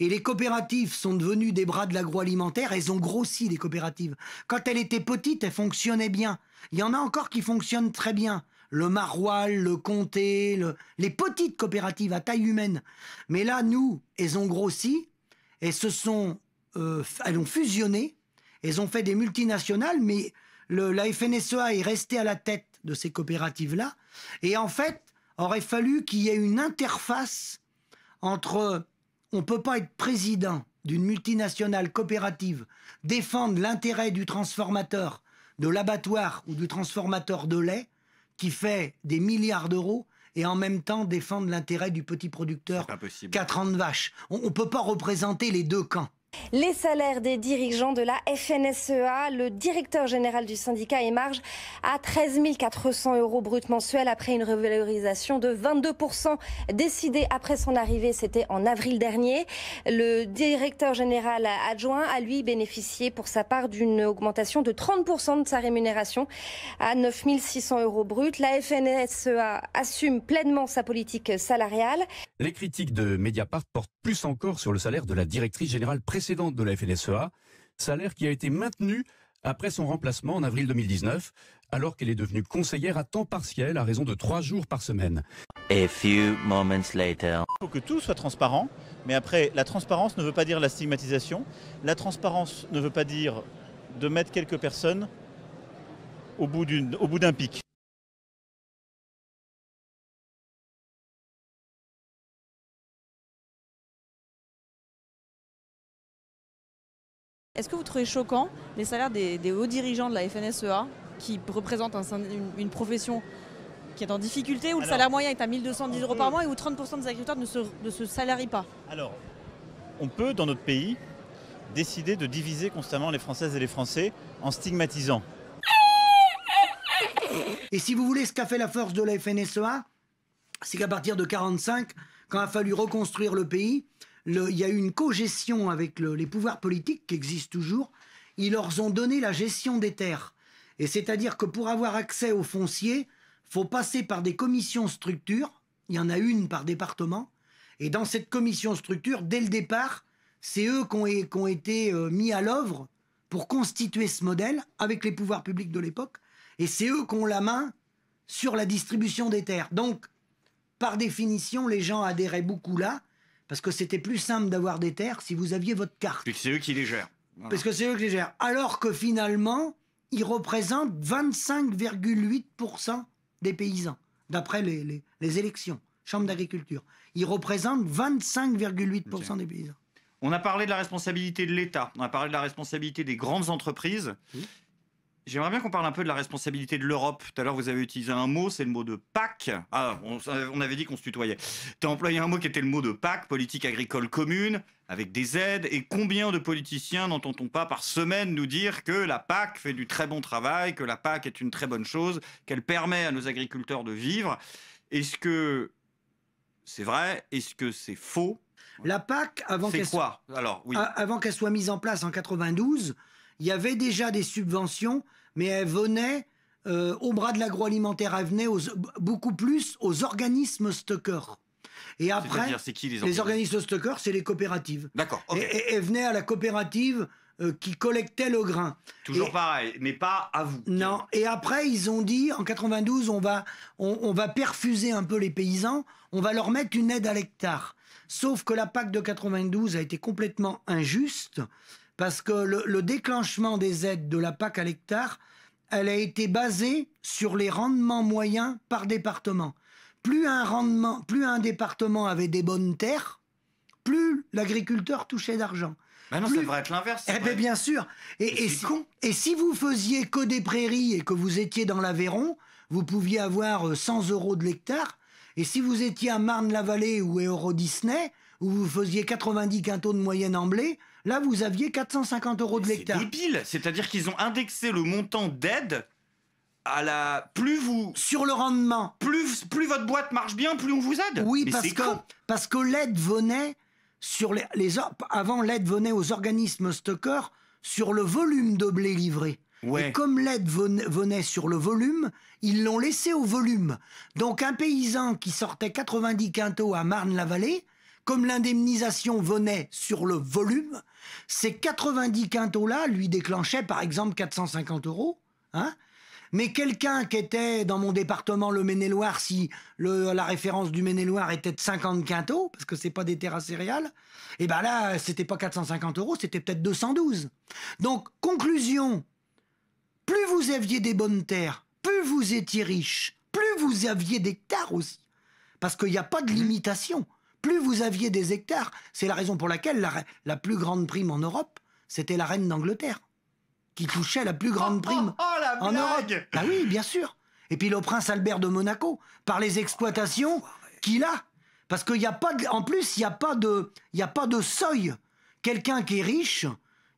et les coopératives sont devenues des bras de l'agroalimentaire, elles ont grossi les coopératives. Quand elles étaient petites, elles fonctionnaient bien. Il y en a encore qui fonctionnent très bien. Le Maroilles, le Comté, les petites coopératives à taille humaine. Mais là, nous, elles ont grossi, et se sont, euh, elles ont fusionné, elles ont fait des multinationales, mais le, la FNSEA est restée à la tête de ces coopératives-là. Et en fait, aurait fallu qu'il y ait une interface entre on ne peut pas être président d'une multinationale coopérative, défendre l'intérêt du transformateur de l'abattoir ou du transformateur de lait qui fait des milliards d'euros et en même temps défendre l'intérêt du petit producteur qui a 30 vaches. On ne peut pas représenter les deux camps les salaires des dirigeants de la FNSEA. Le directeur général du syndicat émarge à 13 400 euros bruts mensuels après une revalorisation de 22% décidée après son arrivée. C'était en avril dernier. Le directeur général adjoint a lui bénéficié pour sa part d'une augmentation de 30% de sa rémunération à 9 600 euros bruts. La FNSEA assume pleinement sa politique salariale. Les critiques de Mediapart portent plus encore sur le salaire de la directrice générale précédente de la FNSEA, salaire qui a été maintenu après son remplacement en avril 2019, alors qu'elle est devenue conseillère à temps partiel à raison de trois jours par semaine. few moments later. Il faut que tout soit transparent, mais après, la transparence ne veut pas dire la stigmatisation. La transparence ne veut pas dire de mettre quelques personnes au bout d'un pic. Est-ce que vous trouvez choquant les salaires des, hauts dirigeants de la FNSEA, qui représentent une, profession qui est en difficulté, où le salaire moyen est à 1210 euros par mois et où 30% des agriculteurs ne se, ne se salarient pas Alors, on peut, dans notre pays, décider de diviser constamment les Françaises et les Français en stigmatisant. Et si vous voulez, ce qu'a fait la force de la FNSEA, c'est qu'à partir de 1945, quand a fallu reconstruire le pays, il y a eu une co-gestion avec les pouvoirs politiques qui existent toujours. Ils leur ont donné la gestion des terres. Et c'est-à-dire que pour avoir accès fonciers, il faut passer par des commissions structures. Il y en a une par département. Et dans cette commission structure, dès le départ, c'est eux ont, qui ont été euh, mis à l'œuvre pour constituer ce modèle avec les pouvoirs publics de l'époque. Et c'est eux qui ont la main sur la distribution des terres. Donc, par définition, les gens adhéraient beaucoup là. Parce que c'était plus simple d'avoir des terres si vous aviez votre carte. Puisque c'est eux qui les gèrent. Parce que c'est eux qui les gèrent. Alors que finalement, ils représentent 25,8% des paysans, d'après les, les, élections, Chambre d'agriculture. Ils représentent 25,8% des paysans. On a parlé de la responsabilité de l'État, on a parlé de la responsabilité des grandes entreprises. J'aimerais bien qu'on parle un peu de la responsabilité de l'Europe. Tout à l'heure, vous avez utilisé un mot, c'est le mot de PAC. Ah, on, avait dit qu'on se tutoyait. Tu as employé un mot qui était le mot de PAC, politique agricole commune, avec des aides. Et combien de politiciens n'entend-on pas par semaine nous dire que la PAC fait du très bon travail, que la PAC est une très bonne chose, qu'elle permet à nos agriculteurs de vivre Est-ce que c'est vrai Est-ce que c'est faux La PAC, avant qu'elle soit... Oui. qu'elle soit mise en place en 92, il y avait déjà des subventions mais elle venait euh, au bras de l'agroalimentaire, elle venait beaucoup plus aux organismes stockeurs. Et après, c'est-à-dire qui, les, organismes stockeurs, c'est les coopératives. D'accord. Et, elle venait à la coopérative euh, qui collectait le grain. Toujours pareil, mais pas à vous. Non. Et après, ils ont dit en 92, on va, on, va perfuser un peu les paysans, on va leur mettre une aide à l'hectare. Sauf que la PAC de 92 a été complètement injuste parce que le déclenchement des aides de la PAC à l'hectare elle a été basée sur les rendements moyens par département. Plus un, rendement, plus un département avait des bonnes terres, plus l'agriculteur touchait d'argent. Mais bah non, ça devrait être l'inverse. Eh bien, bien sûr. Et, si, et si vous faisiez que des prairies et que vous étiez dans l'Aveyron, vous pouviez avoir 100 euh, euros de l'hectare. Et si vous étiez à Marne-la-Vallée ou à Euro Disney, où vous faisiez 90 quintaux de moyenne en blé, Là, vous aviez 450 euros de l'hectare. C'est débile. C'est-à-dire qu'ils ont indexé le montant d'aide à la plus vous sur le rendement. Plus plus votre boîte marche bien, plus on vous aide. Oui, parce que parce que l'aide venait sur les, avant l'aide venait aux organismes stockeurs sur le volume de blé livré. Et comme l'aide venait sur le volume, ils l'ont laissé au volume. Donc un paysan qui sortait 90 quintaux à Marne-la-Vallée, comme l'indemnisation venait sur le volume, ces 90 quintaux-là lui déclenchaient par exemple 450 euros. Hein mais quelqu'un qui était dans mon département, le Maine-et-Loire, si la référence du Maine-et-Loire était de 50 quintaux, parce que c'est pas des terres à céréales, et eh ben là, c'était pas 450 euros, c'était peut-être 212. Donc, conclusion, plus vous aviez des bonnes terres, plus vous étiez riche, plus vous aviez d'hectares aussi, parce qu'il n'y a pas de mmh. limitation plus vous aviez des hectares, c'est la raison pour laquelle la, plus grande prime en Europe, c'était la reine d'Angleterre, qui touchait la plus grande oh, oh, prime oh, la en Europe. Bah oui, bien sûr. Et puis le prince Albert de Monaco, par les exploitations qu'il a. Parce qu'il n'y a pas en plus, il n'y a, pas de, il y a pas de seuil. Quelqu'un qui est riche,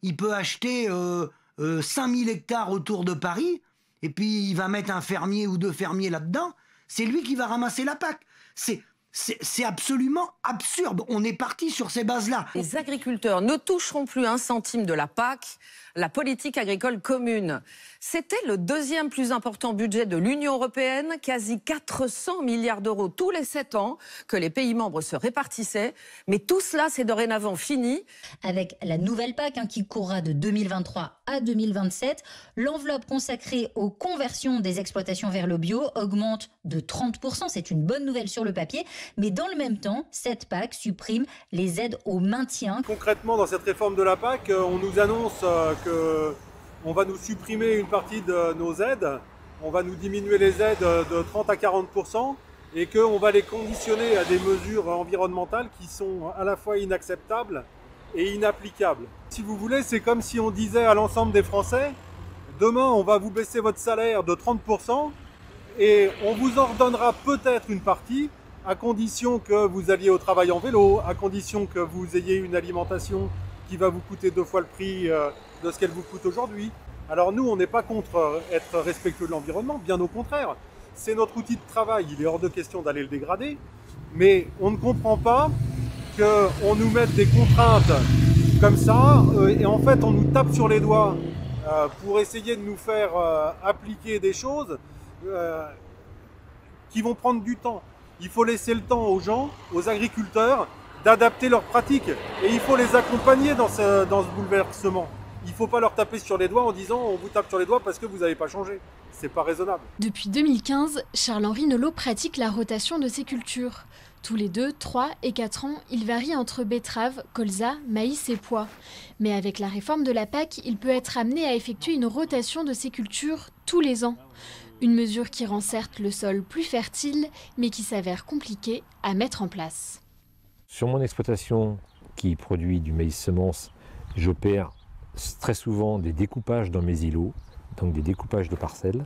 il peut acheter 5000 euh, euh, hectares autour de Paris, et puis il va mettre un fermier ou deux fermiers là-dedans. C'est lui qui va ramasser la PAC. C'est c'est absolument absurde. On est parti sur ces bases-là. Les agriculteurs ne toucheront plus un centime de la PAC, la politique agricole commune. C'était le deuxième plus important budget de l'Union européenne, quasi 400 milliards d'euros tous les 7 ans que les pays membres se répartissaient. Mais tout cela, c'est dorénavant fini. Avec la nouvelle PAC hein, qui courra de 2023 2027. L'enveloppe consacrée aux conversions des exploitations vers le bio augmente de 30%. C'est une bonne nouvelle sur le papier. Mais dans le même temps, cette PAC supprime les aides au maintien. Concrètement, dans cette réforme de la PAC, euh, on nous annonce euh, que on va nous supprimer une partie de nos aides. On va nous diminuer les aides euh, de 30 à 40 et qu'on va les conditionner à des mesures environnementales qui sont à la fois inacceptables et inapplicable. Si vous voulez, c'est comme si on disait à l'ensemble des Français, demain on va vous baisser votre salaire de 30% et on vous en redonnera peut-être une partie à condition que vous alliez au travail en vélo, à condition que vous ayez une alimentation qui va vous coûter deux fois le prix euh, de ce qu'elle vous coûte aujourd'hui. Alors nous, on n'est pas contre euh, être respectueux de l'environnement, bien au contraire. C'est notre outil de travail, il est hors de question d'aller le dégrader, mais on ne comprend pas on nous met des contraintes comme ça, euh, et en fait on nous tape sur les doigts euh, pour essayer de nous faire euh, appliquer des choses qui vont prendre du temps. Il faut laisser le temps aux gens, aux agriculteurs, d'adapter leurs pratiques, et il faut les accompagner dans ce bouleversement il ne faut pas leur taper sur les doigts en disant on vous tape sur les doigts parce que vous n'avez pas changé. C'est pas raisonnable. Depuis 2015, Charles-Henri Nolot pratique la rotation de ses cultures. Tous les 2, 3 et 4 ans, il varie entre betterave, colza, maïs et pois. Mais avec la réforme de la PAC, il peut être amené à effectuer une rotation de ses cultures tous les ans. Une mesure qui rend certes le sol plus fertile, mais qui s'avère compliquée à mettre en place. Sur mon exploitation qui produit du maïs semence, j'opère très souvent des découpages dans mes îlots, donc des découpages de parcelles.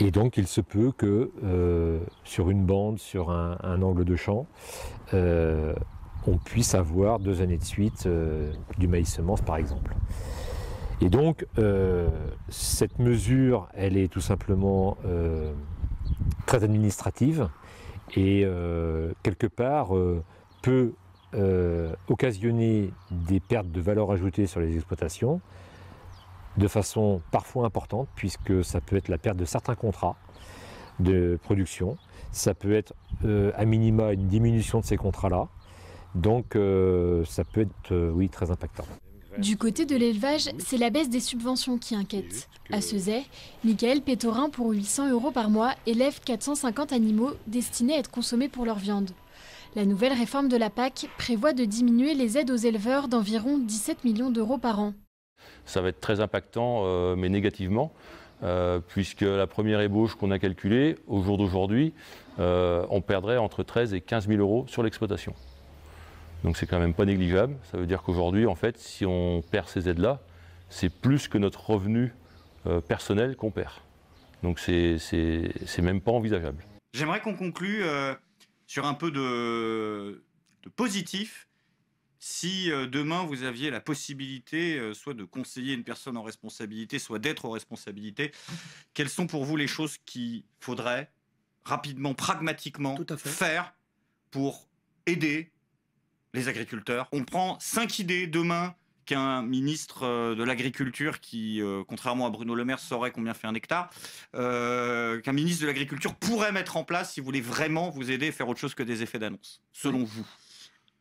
Et donc il se peut que euh, sur une bande, sur un, angle de champ, euh, on puisse avoir deux années de suite euh, du maïs semence par exemple. Et donc cette mesure, elle est tout simplement très administrative et quelque part peut euh, occasionner des pertes de valeur ajoutée sur les exploitations de façon parfois importante, puisque ça peut être la perte de certains contrats de production, ça peut être euh, à minima une diminution de ces contrats-là, donc euh, ça peut être oui très impactant. Du côté de l'élevage, c'est la baisse des subventions qui inquiète. À Sezay, Michael Pétorin, pour 800 euros par mois, élève 450 animaux destinés à être consommés pour leur viande. La nouvelle réforme de la PAC prévoit de diminuer les aides aux éleveurs d'environ 17 millions d'euros par an. Ça va être très impactant, euh, mais négativement, euh, puisque la première ébauche qu'on a calculée, au jour d'aujourd'hui, euh, on perdrait entre 13 et 15 000 euros sur l'exploitation. Donc c'est quand même pas négligeable. Ça veut dire qu'aujourd'hui, en fait, si on perd ces aides-là, c'est plus que notre revenu personnel qu'on perd. Donc c'est même pas envisageable. J'aimerais qu'on conclue sur un peu de, positif, si euh, demain vous aviez la possibilité euh, soit de conseiller une personne en responsabilité, soit d'être en responsabilité, quelles sont pour vous les choses qu'il faudrait rapidement, pragmatiquement faire pour aider les agriculteurs On prend cinq idées demain qu'un ministre euh, de l'Agriculture qui, euh, contrairement à Bruno Le Maire, saurait combien fait un hectare, euh, qu'un ministre de l'Agriculture pourrait mettre en place si vous voulez vraiment vous aider à faire autre chose que des effets d'annonce, selon vous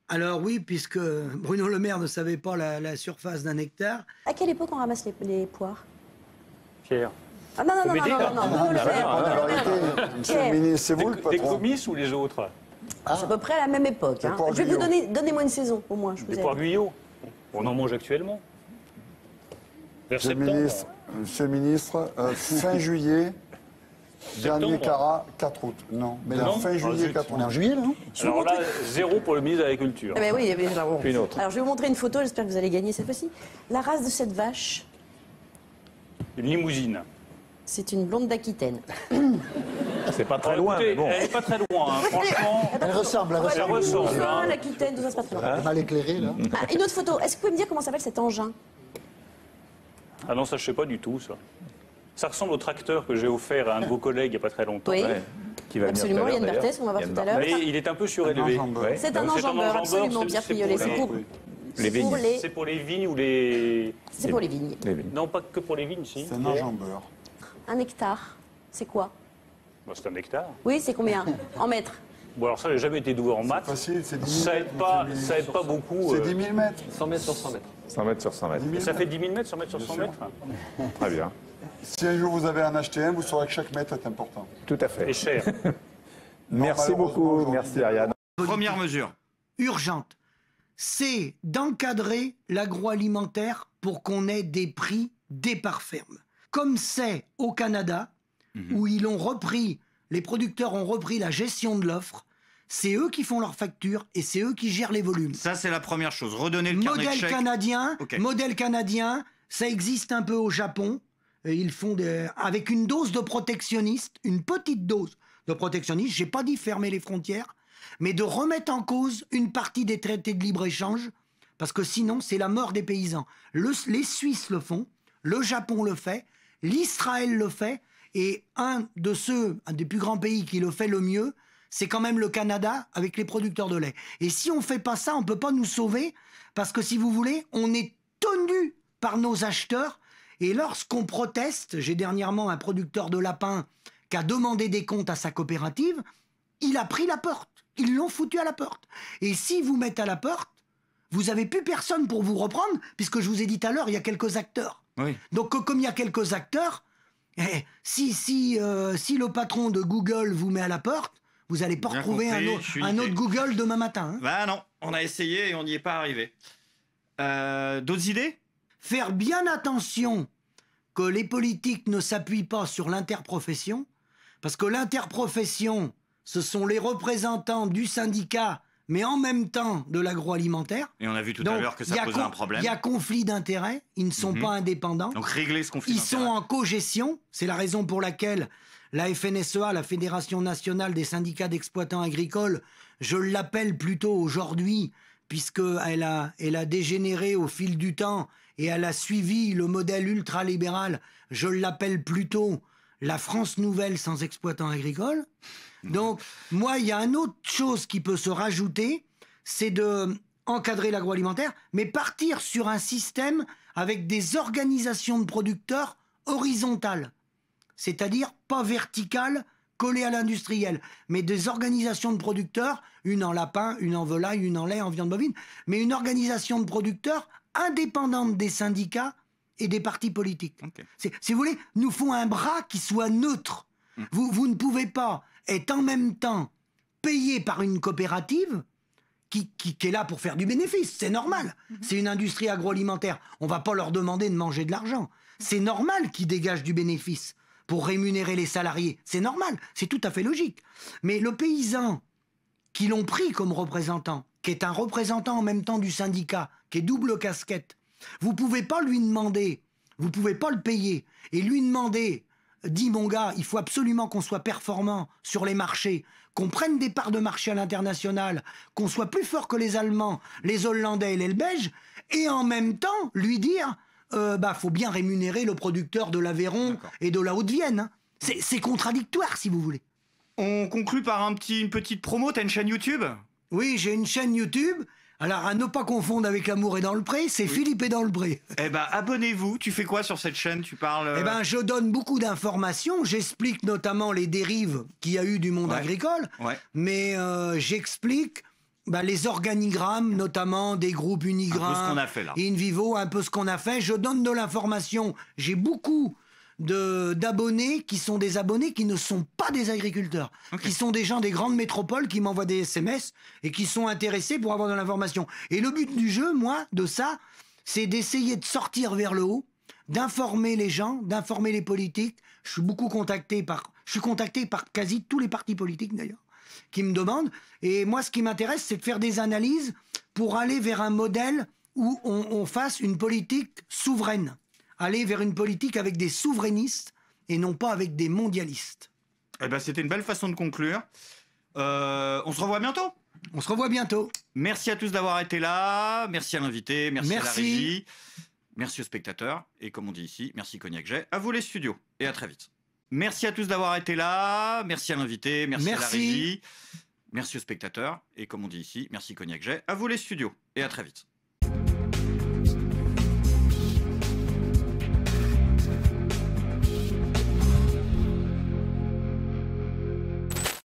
alors oui, puisque Bruno Le Maire ne savait pas la, surface d'un hectare. À quelle époque on ramasse les, les poires Pierre. Ah non, non, non, non, non, ah, non, bah, bah, bah, ministre, c'est vous le patron. Des commis ou les autres ah, à peu près à la même époque. Hein. Je vais vous donner, donnez-moi une saison au moins. Je vous poires guyot. On en mange actuellement. monsieur, le ministre, euh, fin juillet, Dernier Cara, 4 août. Non, mais fin juillet, 4 août. On est juillet, non Alors là, zéro pour le ministre de l'Agriculture. Eh ben oui, mais alors, Puis une autre. alors je vais vous montrer une photo, j'espère que vous allez gagner cette fois-ci. La race de cette vache Une limousine. C'est une blonde d'Aquitaine. C'est pas très loin, mais bon. Elle est pas très loin, hein. franchement. Elle ressemble, elle ressemble. Elle ressemble. hein. L'Aquitaine, tout ça, c'est pas très loin. Mal éclairé, là. Ah, une autre photo. Est-ce que vous pouvez me dire comment s'appelle cet engin Ah non, ça, je sais pas du tout, ça. Ça ressemble au tracteur que j'ai offert à un de vos collègues il n'y a pas très longtemps. Oui. Qui va venir Absolument, il y a Yann Berthès, on va voir tout à l'heure. il est un peu surélevé. C'est un enjambeur, absolument, Pierre friolé. C'est pour, Les vignes. C'est pour les vignes ou les... c'est pour les vignes. Non, pas que pour les vignes, si. C'est un enjambeur. Un hectare, c'est quoi c'est un hectare. Oui, c'est combien En mètres Bon, alors ça, j'ai jamais été doué en maths. Facile, c'est 10 000 euh, Ça mètres, pas, ça pas beaucoup. C'est 10 000 mètres. 100 mètres sur 100 mètres. 100 mètres sur 100 mètres. Ça fait 10 000 mètres, 100 mètres sur 100 mètres Très bien. Si un jour vous avez un HTM, vous saurez que chaque mètre est important. Tout à fait. Et cher. Merci beaucoup. Merci Ariane. Première mesure. urgente, c'est d'encadrer l'agroalimentaire pour qu'on ait des prix départ ferme. Comme c'est au Canada, Mhm. où ils ont repris, les producteurs ont repris la gestion de l'offre. C'est eux qui font leurs factures et c'est eux qui gèrent les volumes. Ça, c'est la première chose. Redonner le modèle carnet canadien. Modèle canadien, ça existe un peu au Japon. ils font avec une dose de protectionniste, une petite dose de protectionniste. J'ai pas dit fermer les frontières, mais de remettre en cause une partie des traités de libre échange, parce que sinon c'est la mort des paysans. les Suisses le font, le Japon le fait, l'Israël le fait. Et un de ceux, un des plus grands pays qui le fait le mieux, c'est quand même le Canada avec les producteurs de lait. Et si on ne fait pas ça, on ne peut pas nous sauver, parce que si vous voulez, on est tenu par nos acheteurs. Et lorsqu'on proteste, j'ai dernièrement un producteur de lapins qui a demandé des comptes à sa coopérative, il a pris la porte. Ils l'ont foutu à la porte. Et si vous mettez à la porte, vous avez plus personne pour vous reprendre, puisque je vous ai dit tout à l'heure, il y a quelques acteurs. Donc comme il y a quelques acteurs, eh, eh, si euh, si, le patron de Google vous met à la porte, vous n'allez pas retrouver un, autre, Google demain matin. Ben non, on a essayé et on n'y est pas arrivé. Euh, d'autres idées Faire bien attention que les politiques ne s'appuient pas sur l'interprofession, parce que l'interprofession, ce sont les représentants du syndicat mais en même temps de l'agroalimentaire. Et on a vu tout à l'heure que ça posait un problème. Il y a conflit d'intérêts, ils ne sont mhm. pas indépendants. Donc régler ce conflit Ils sont en cogestion, c'est la raison pour laquelle la FNSEA, la Fédération nationale des syndicats d'exploitants agricoles, je l'appelle plutôt aujourd'hui, puisqu'elle elle a dégénéré au fil du temps et elle a suivi le modèle ultralibéral, je l'appelle plutôt la France nouvelle sans exploitants agricoles. Donc, moi, il y a une autre chose qui peut se rajouter, c'est de encadrer l'agroalimentaire, mais partir sur un système avec des organisations de producteurs horizontales, c'est-à-dire pas verticales, collées à l'industriel, mais des organisations de producteurs, une en lapin, une en volaille, une en lait, en viande bovine, mais une organisation de producteurs indépendante des syndicats et des partis politiques. Si vous voulez, nous font un bras qui soit neutre. Mm. Vous, vous ne pouvez pas être en même temps payé par une coopérative qui, qui, est là pour faire du bénéfice. C'est normal. Mm-hmm. C'est une industrie agroalimentaire. On va pas leur demander de manger de l'argent. Mm. C'est normal qu'ils dégagent du bénéfice pour rémunérer les salariés. C'est normal. C'est tout à fait logique. Mais le paysan qui l'ont pris comme représentant, qui est un représentant en même temps du syndicat, qui est double casquette, vous pouvez pas lui demander, vous pouvez pas le payer et lui demander dis mon gars, il faut absolument qu'on soit performant sur les marchés, qu'on prenne des parts de marché à l'international, qu'on soit plus fort que les Allemands, les Hollandais et les Belges, et en même temps lui dire, euh, bah faut bien rémunérer le producteur de l'Aveyron et de la Haute-Vienne. Hein. C'est contradictoire si vous voulez. On conclut par une petite promo, as une chaîne YouTube Oui, j'ai une chaîne YouTube alors, à ne pas confondre avec L'amour et dans le pré, c'est Philippe et dans le pré. Eh ben, abonnez-vous. Tu fais quoi sur cette chaîne Tu parles. Euh, eh ben, je donne beaucoup d'informations. J'explique notamment les dérives qu'il y a eu du monde agricole. Mais euh, j'explique. Bah, les organigrammes, notamment des groupes Unigram, un peu ce qu'on a fait là. vivo un peu ce qu'on a fait. Je donne de l'information. J'ai beaucoup d'abonnés qui sont des abonnés qui ne sont pas des agriculteurs, qui sont des gens des grandes métropoles qui m'envoient des SMS et qui sont intéressés pour avoir de l'information. Et le but du jeu, moi, de ça, c'est d'essayer de sortir vers le haut, d'informer les gens, d'informer les politiques. Je suis beaucoup contacté par, je suis contacté par quasi tous les partis politiques d'ailleurs, qui me demandent. Et moi, ce qui m'intéresse, c'est de faire des analyses pour aller vers un modèle où on fasse une politique souveraine aller vers une politique avec des souverainistes et non pas avec des mondialistes. Eh ben, c'était une belle façon de conclure. Euh, on se revoit bientôt. On se revoit bientôt. Merci à tous d'avoir été là. Merci à l'invité. Merci, merci, à la régie. Merci aux spectateurs. Et comme on dit ici, merci Cognac Jet. À vous les studios. Et à très vite. Merci à tous d'avoir été là. Merci à l'invité. Merci, merci, à la régie. Merci aux spectateurs. Et comme on dit ici, merci Cognac Jet. À vous les studios. Et à très vite.